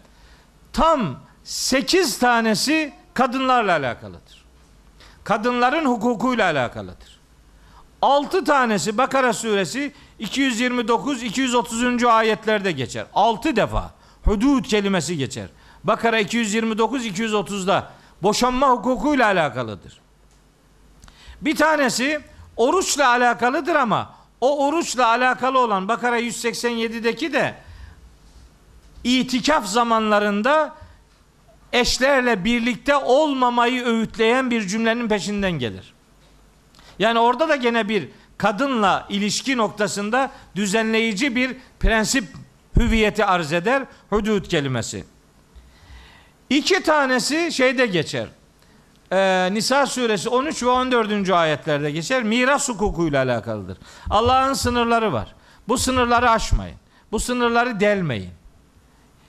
tam 8 tanesi kadınlarla alakalıdır. Kadınların hukukuyla alakalıdır. 6 tanesi Bakara suresi 229 230. ayetlerde geçer. 6 defa hudud kelimesi geçer. Bakara 229 230'da boşanma hukukuyla alakalıdır. Bir tanesi oruçla alakalıdır ama o oruçla alakalı olan Bakara 187'deki de itikaf zamanlarında eşlerle birlikte olmamayı öğütleyen bir cümlenin peşinden gelir. Yani orada da gene bir kadınla ilişki noktasında düzenleyici bir prensip hüviyeti arz eder hudud kelimesi. İki tanesi şeyde geçer. Ee, Nisa suresi 13 ve 14. ayetlerde geçer. Miras hukukuyla alakalıdır. Allah'ın sınırları var. Bu sınırları aşmayın. Bu sınırları delmeyin.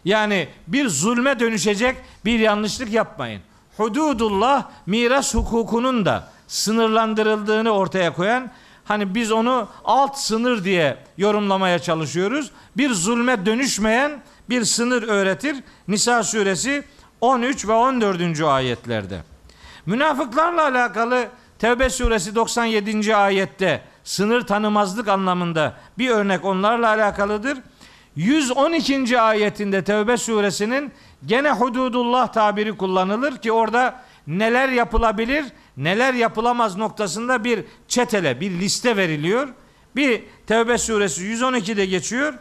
Yani bir zulme dönüşecek bir yanlışlık yapmayın. Hududullah miras hukukunun da sınırlandırıldığını ortaya koyan hani biz onu alt sınır diye yorumlamaya çalışıyoruz. Bir zulme dönüşmeyen bir sınır öğretir. Nisa suresi 13 ve 14. ayetlerde. Münafıklarla alakalı Tevbe suresi 97. ayette sınır tanımazlık anlamında bir örnek onlarla alakalıdır. 112. ayetinde Tevbe suresinin gene hududullah tabiri kullanılır ki orada neler yapılabilir, neler yapılamaz noktasında bir çetele, bir liste veriliyor. Bir Tevbe suresi 112'de geçiyor.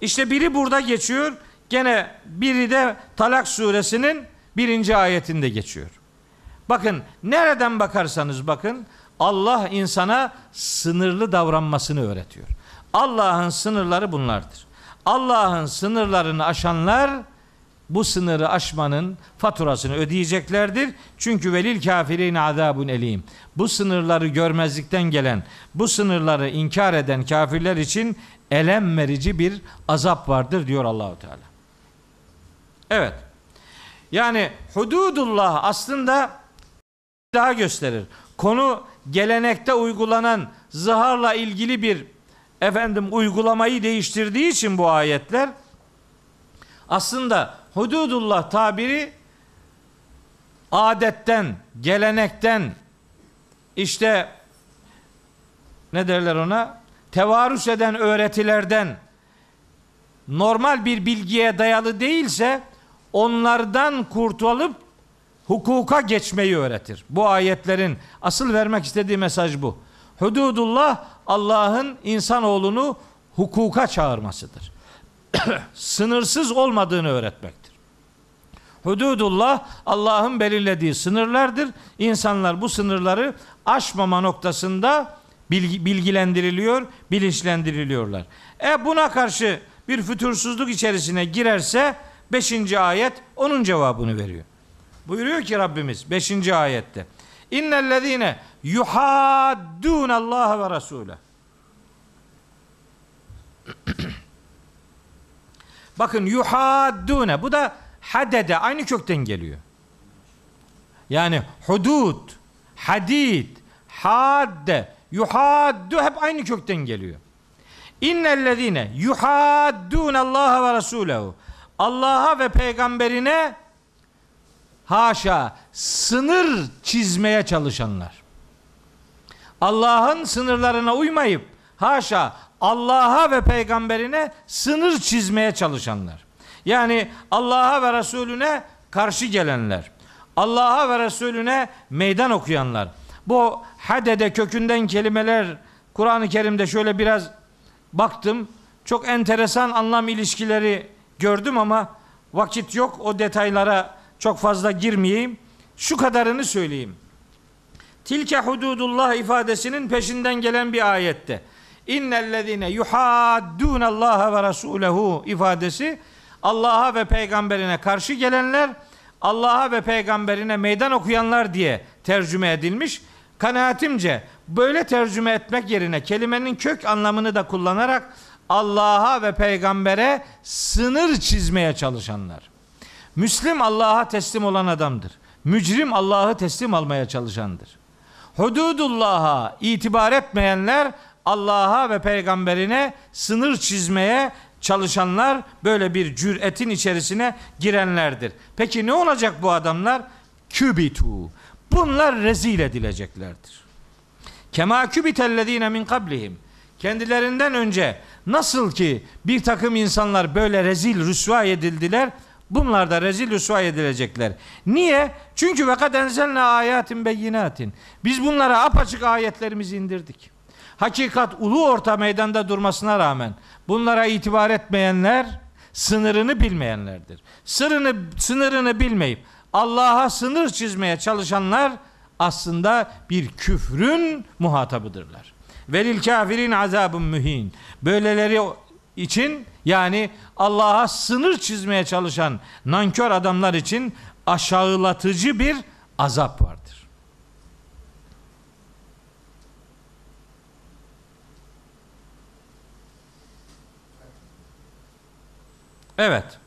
İşte biri burada geçiyor. Gene biri de Talak suresinin birinci ayetinde geçiyor. Bakın nereden bakarsanız bakın Allah insana sınırlı davranmasını öğretiyor. Allah'ın sınırları bunlardır. Allah'ın sınırlarını aşanlar bu sınırı aşmanın faturasını ödeyeceklerdir. Çünkü velil kafirin azabun elim. Bu sınırları görmezlikten gelen, bu sınırları inkar eden kafirler için elem verici bir azap vardır diyor Allahu Teala. Evet. Yani hududullah aslında daha gösterir. Konu gelenekte uygulanan zaharla ilgili bir efendim uygulamayı değiştirdiği için bu ayetler aslında hududullah tabiri adetten, gelenekten işte ne derler ona? Tevarüs eden öğretilerden normal bir bilgiye dayalı değilse onlardan kurtulup hukuka geçmeyi öğretir. Bu ayetlerin asıl vermek istediği mesaj bu. Hududullah Allah'ın insanoğlunu hukuka çağırmasıdır. [clears throat] Sınırsız olmadığını öğretmektir. Hududullah Allah'ın belirlediği sınırlardır. İnsanlar bu sınırları aşmama noktasında bilgilendiriliyor, bilinçlendiriliyorlar. E buna karşı bir fütursuzluk içerisine girerse 5. ayet onun cevabını veriyor. Buyuruyor ki Rabbimiz 5. ayette. İnnellezîne yuhaddûn Allah ve Rasûle. [clears throat] Bakın yuhaddune bu da hadede aynı kökten geliyor. Yani hudud, hadid, hadde, yuhaddu hep aynı kökten geliyor. İnnellezîne yuhaddûn Allah ve Rasûlehu. Allah'a ve peygamberine haşa sınır çizmeye çalışanlar. Allah'ın sınırlarına uymayıp haşa Allah'a ve peygamberine sınır çizmeye çalışanlar. Yani Allah'a ve Resulüne karşı gelenler. Allah'a ve Resulüne meydan okuyanlar. Bu hadede kökünden kelimeler Kur'an-ı Kerim'de şöyle biraz baktım. Çok enteresan anlam ilişkileri gördüm ama vakit yok o detaylara çok fazla girmeyeyim. Şu kadarını söyleyeyim. Tilke hududullah ifadesinin peşinden gelen bir ayette. İnnellezine yuhaddun Allah ve Resuluhu ifadesi Allah'a ve peygamberine karşı gelenler, Allah'a ve peygamberine meydan okuyanlar diye tercüme edilmiş. Kanaatimce böyle tercüme etmek yerine kelimenin kök anlamını da kullanarak Allah'a ve peygambere sınır çizmeye çalışanlar. Müslim Allah'a teslim olan adamdır. Mücrim Allah'ı teslim almaya çalışandır. Hududullah'a itibar etmeyenler Allah'a ve peygamberine sınır çizmeye çalışanlar böyle bir cüretin içerisine girenlerdir. Peki ne olacak bu adamlar? Kübitu. Bunlar rezil edileceklerdir. Kema kübitellezine min kablihim. Kendilerinden önce nasıl ki bir takım insanlar böyle rezil rüsva edildiler, Bunlar da rezil rüsvay edilecekler. Niye? Çünkü ve kad enzelne ayatin beyinatin. Biz bunlara apaçık ayetlerimizi indirdik. Hakikat ulu orta meydanda durmasına rağmen bunlara itibar etmeyenler sınırını bilmeyenlerdir. Sırını, sınırını bilmeyip Allah'a sınır çizmeye çalışanlar aslında bir küfrün muhatabıdırlar. Velil kafirin azabın mühin. Böyleleri için yani Allah'a sınır çizmeye çalışan nankör adamlar için aşağılatıcı bir azap vardır. Evet.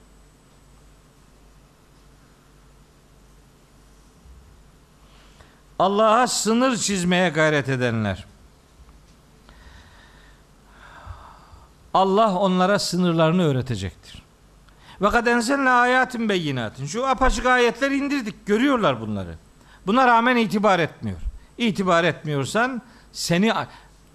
Allah'a sınır çizmeye gayret edenler. Allah onlara sınırlarını öğretecektir. Ve kad enzelne ayatin beyinatin. Şu apaçık ayetler indirdik. Görüyorlar bunları. Buna rağmen itibar etmiyor. İtibar etmiyorsan seni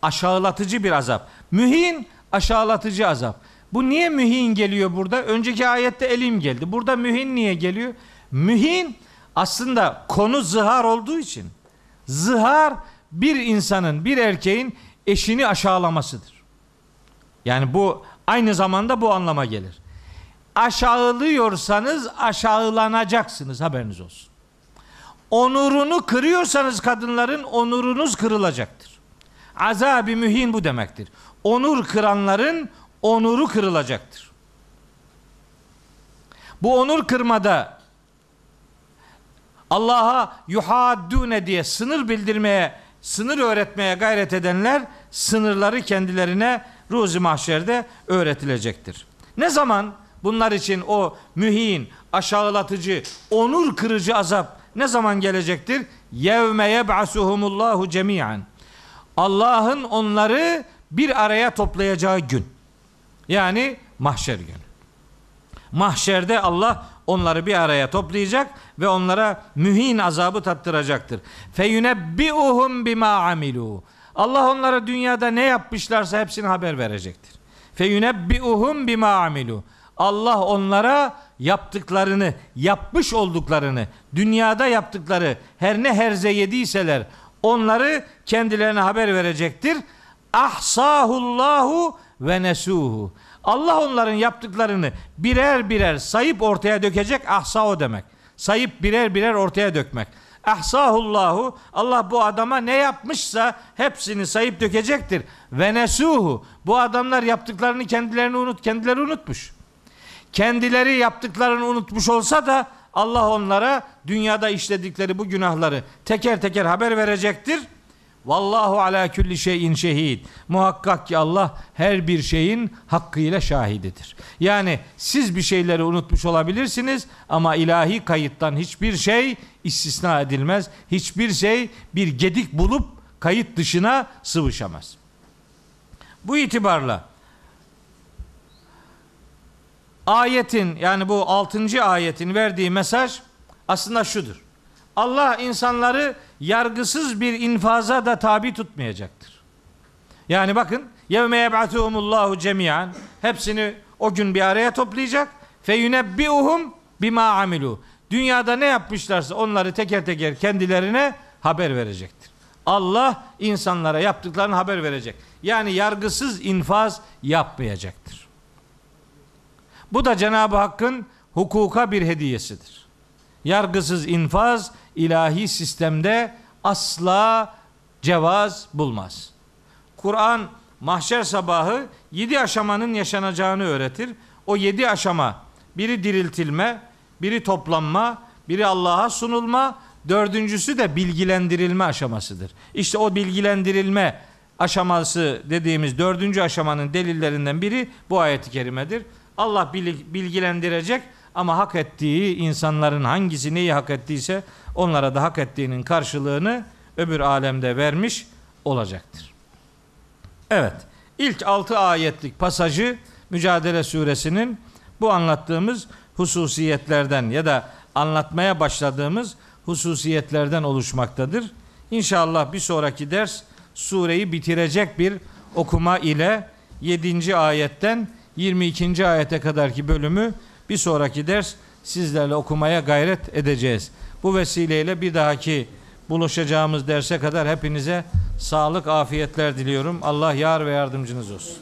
aşağılatıcı bir azap. Mühin aşağılatıcı azap. Bu niye mühin geliyor burada? Önceki ayette elim geldi. Burada mühin niye geliyor? Mühin aslında konu zihar olduğu için. Zihar bir insanın, bir erkeğin eşini aşağılamasıdır. Yani bu aynı zamanda bu anlama gelir. Aşağılıyorsanız aşağılanacaksınız haberiniz olsun. Onurunu kırıyorsanız kadınların onurunuz kırılacaktır. azab Azabi mühin bu demektir. Onur kıranların onuru kırılacaktır. Bu onur kırmada Allah'a yuhaddune diye sınır bildirmeye, sınır öğretmeye gayret edenler sınırları kendilerine ruzi mahşerde öğretilecektir. Ne zaman bunlar için o mühin, aşağılatıcı, onur kırıcı azap ne zaman gelecektir? Yevme yeb'asuhumullahu cemiyan. Allah'ın onları bir araya toplayacağı gün. Yani mahşer günü. Mahşerde Allah onları bir araya toplayacak ve onlara mühin azabı tattıracaktır. Feyunebbi'uhum bima amilu. Allah onlara dünyada ne yapmışlarsa hepsini haber verecektir. Fe yunebbiuhum bima amilu. Allah onlara yaptıklarını, yapmış olduklarını, dünyada yaptıkları her ne herze yediyseler onları kendilerine haber verecektir. Ahsahullahu ve nesuhu. Allah onların yaptıklarını birer birer sayıp ortaya dökecek. Ahsa o demek. Sayıp birer birer ortaya dökmek. Ahsahullahu Allah bu adama ne yapmışsa hepsini sayıp dökecektir. Ve nesuhu bu adamlar yaptıklarını kendilerini unut kendileri unutmuş. Kendileri yaptıklarını unutmuş olsa da Allah onlara dünyada işledikleri bu günahları teker teker haber verecektir Vallahu ala kulli şeyin şehid. Muhakkak ki Allah her bir şeyin hakkıyla şahididir. Yani siz bir şeyleri unutmuş olabilirsiniz ama ilahi kayıttan hiçbir şey istisna edilmez. Hiçbir şey bir gedik bulup kayıt dışına sıvışamaz. Bu itibarla ayetin yani bu 6. ayetin verdiği mesaj aslında şudur. Allah insanları yargısız bir infaza da tabi tutmayacaktır. Yani bakın yevme yeb'atuhumullahu cemiyan hepsini o gün bir araya toplayacak fe yunebbiuhum bima amilu. Dünyada ne yapmışlarsa onları teker teker kendilerine haber verecektir. Allah insanlara yaptıklarını haber verecek. Yani yargısız infaz yapmayacaktır. Bu da Cenab-ı Hakk'ın hukuka bir hediyesidir. Yargısız infaz ilahi sistemde asla cevaz bulmaz. Kur'an mahşer sabahı yedi aşamanın yaşanacağını öğretir. O yedi aşama biri diriltilme, biri toplanma, biri Allah'a sunulma, dördüncüsü de bilgilendirilme aşamasıdır. İşte o bilgilendirilme aşaması dediğimiz dördüncü aşamanın delillerinden biri bu ayeti kerimedir. Allah bilgilendirecek ama hak ettiği insanların hangisi neyi hak ettiyse onlara da hak ettiğinin karşılığını öbür alemde vermiş olacaktır. Evet, ilk altı ayetlik pasajı Mücadele Suresinin bu anlattığımız hususiyetlerden ya da anlatmaya başladığımız hususiyetlerden oluşmaktadır. İnşallah bir sonraki ders sureyi bitirecek bir okuma ile 7. ayetten 22. ayete kadarki bölümü bir sonraki ders sizlerle okumaya gayret edeceğiz. Bu vesileyle bir dahaki buluşacağımız derse kadar hepinize sağlık, afiyetler diliyorum. Allah yar ve yardımcınız olsun.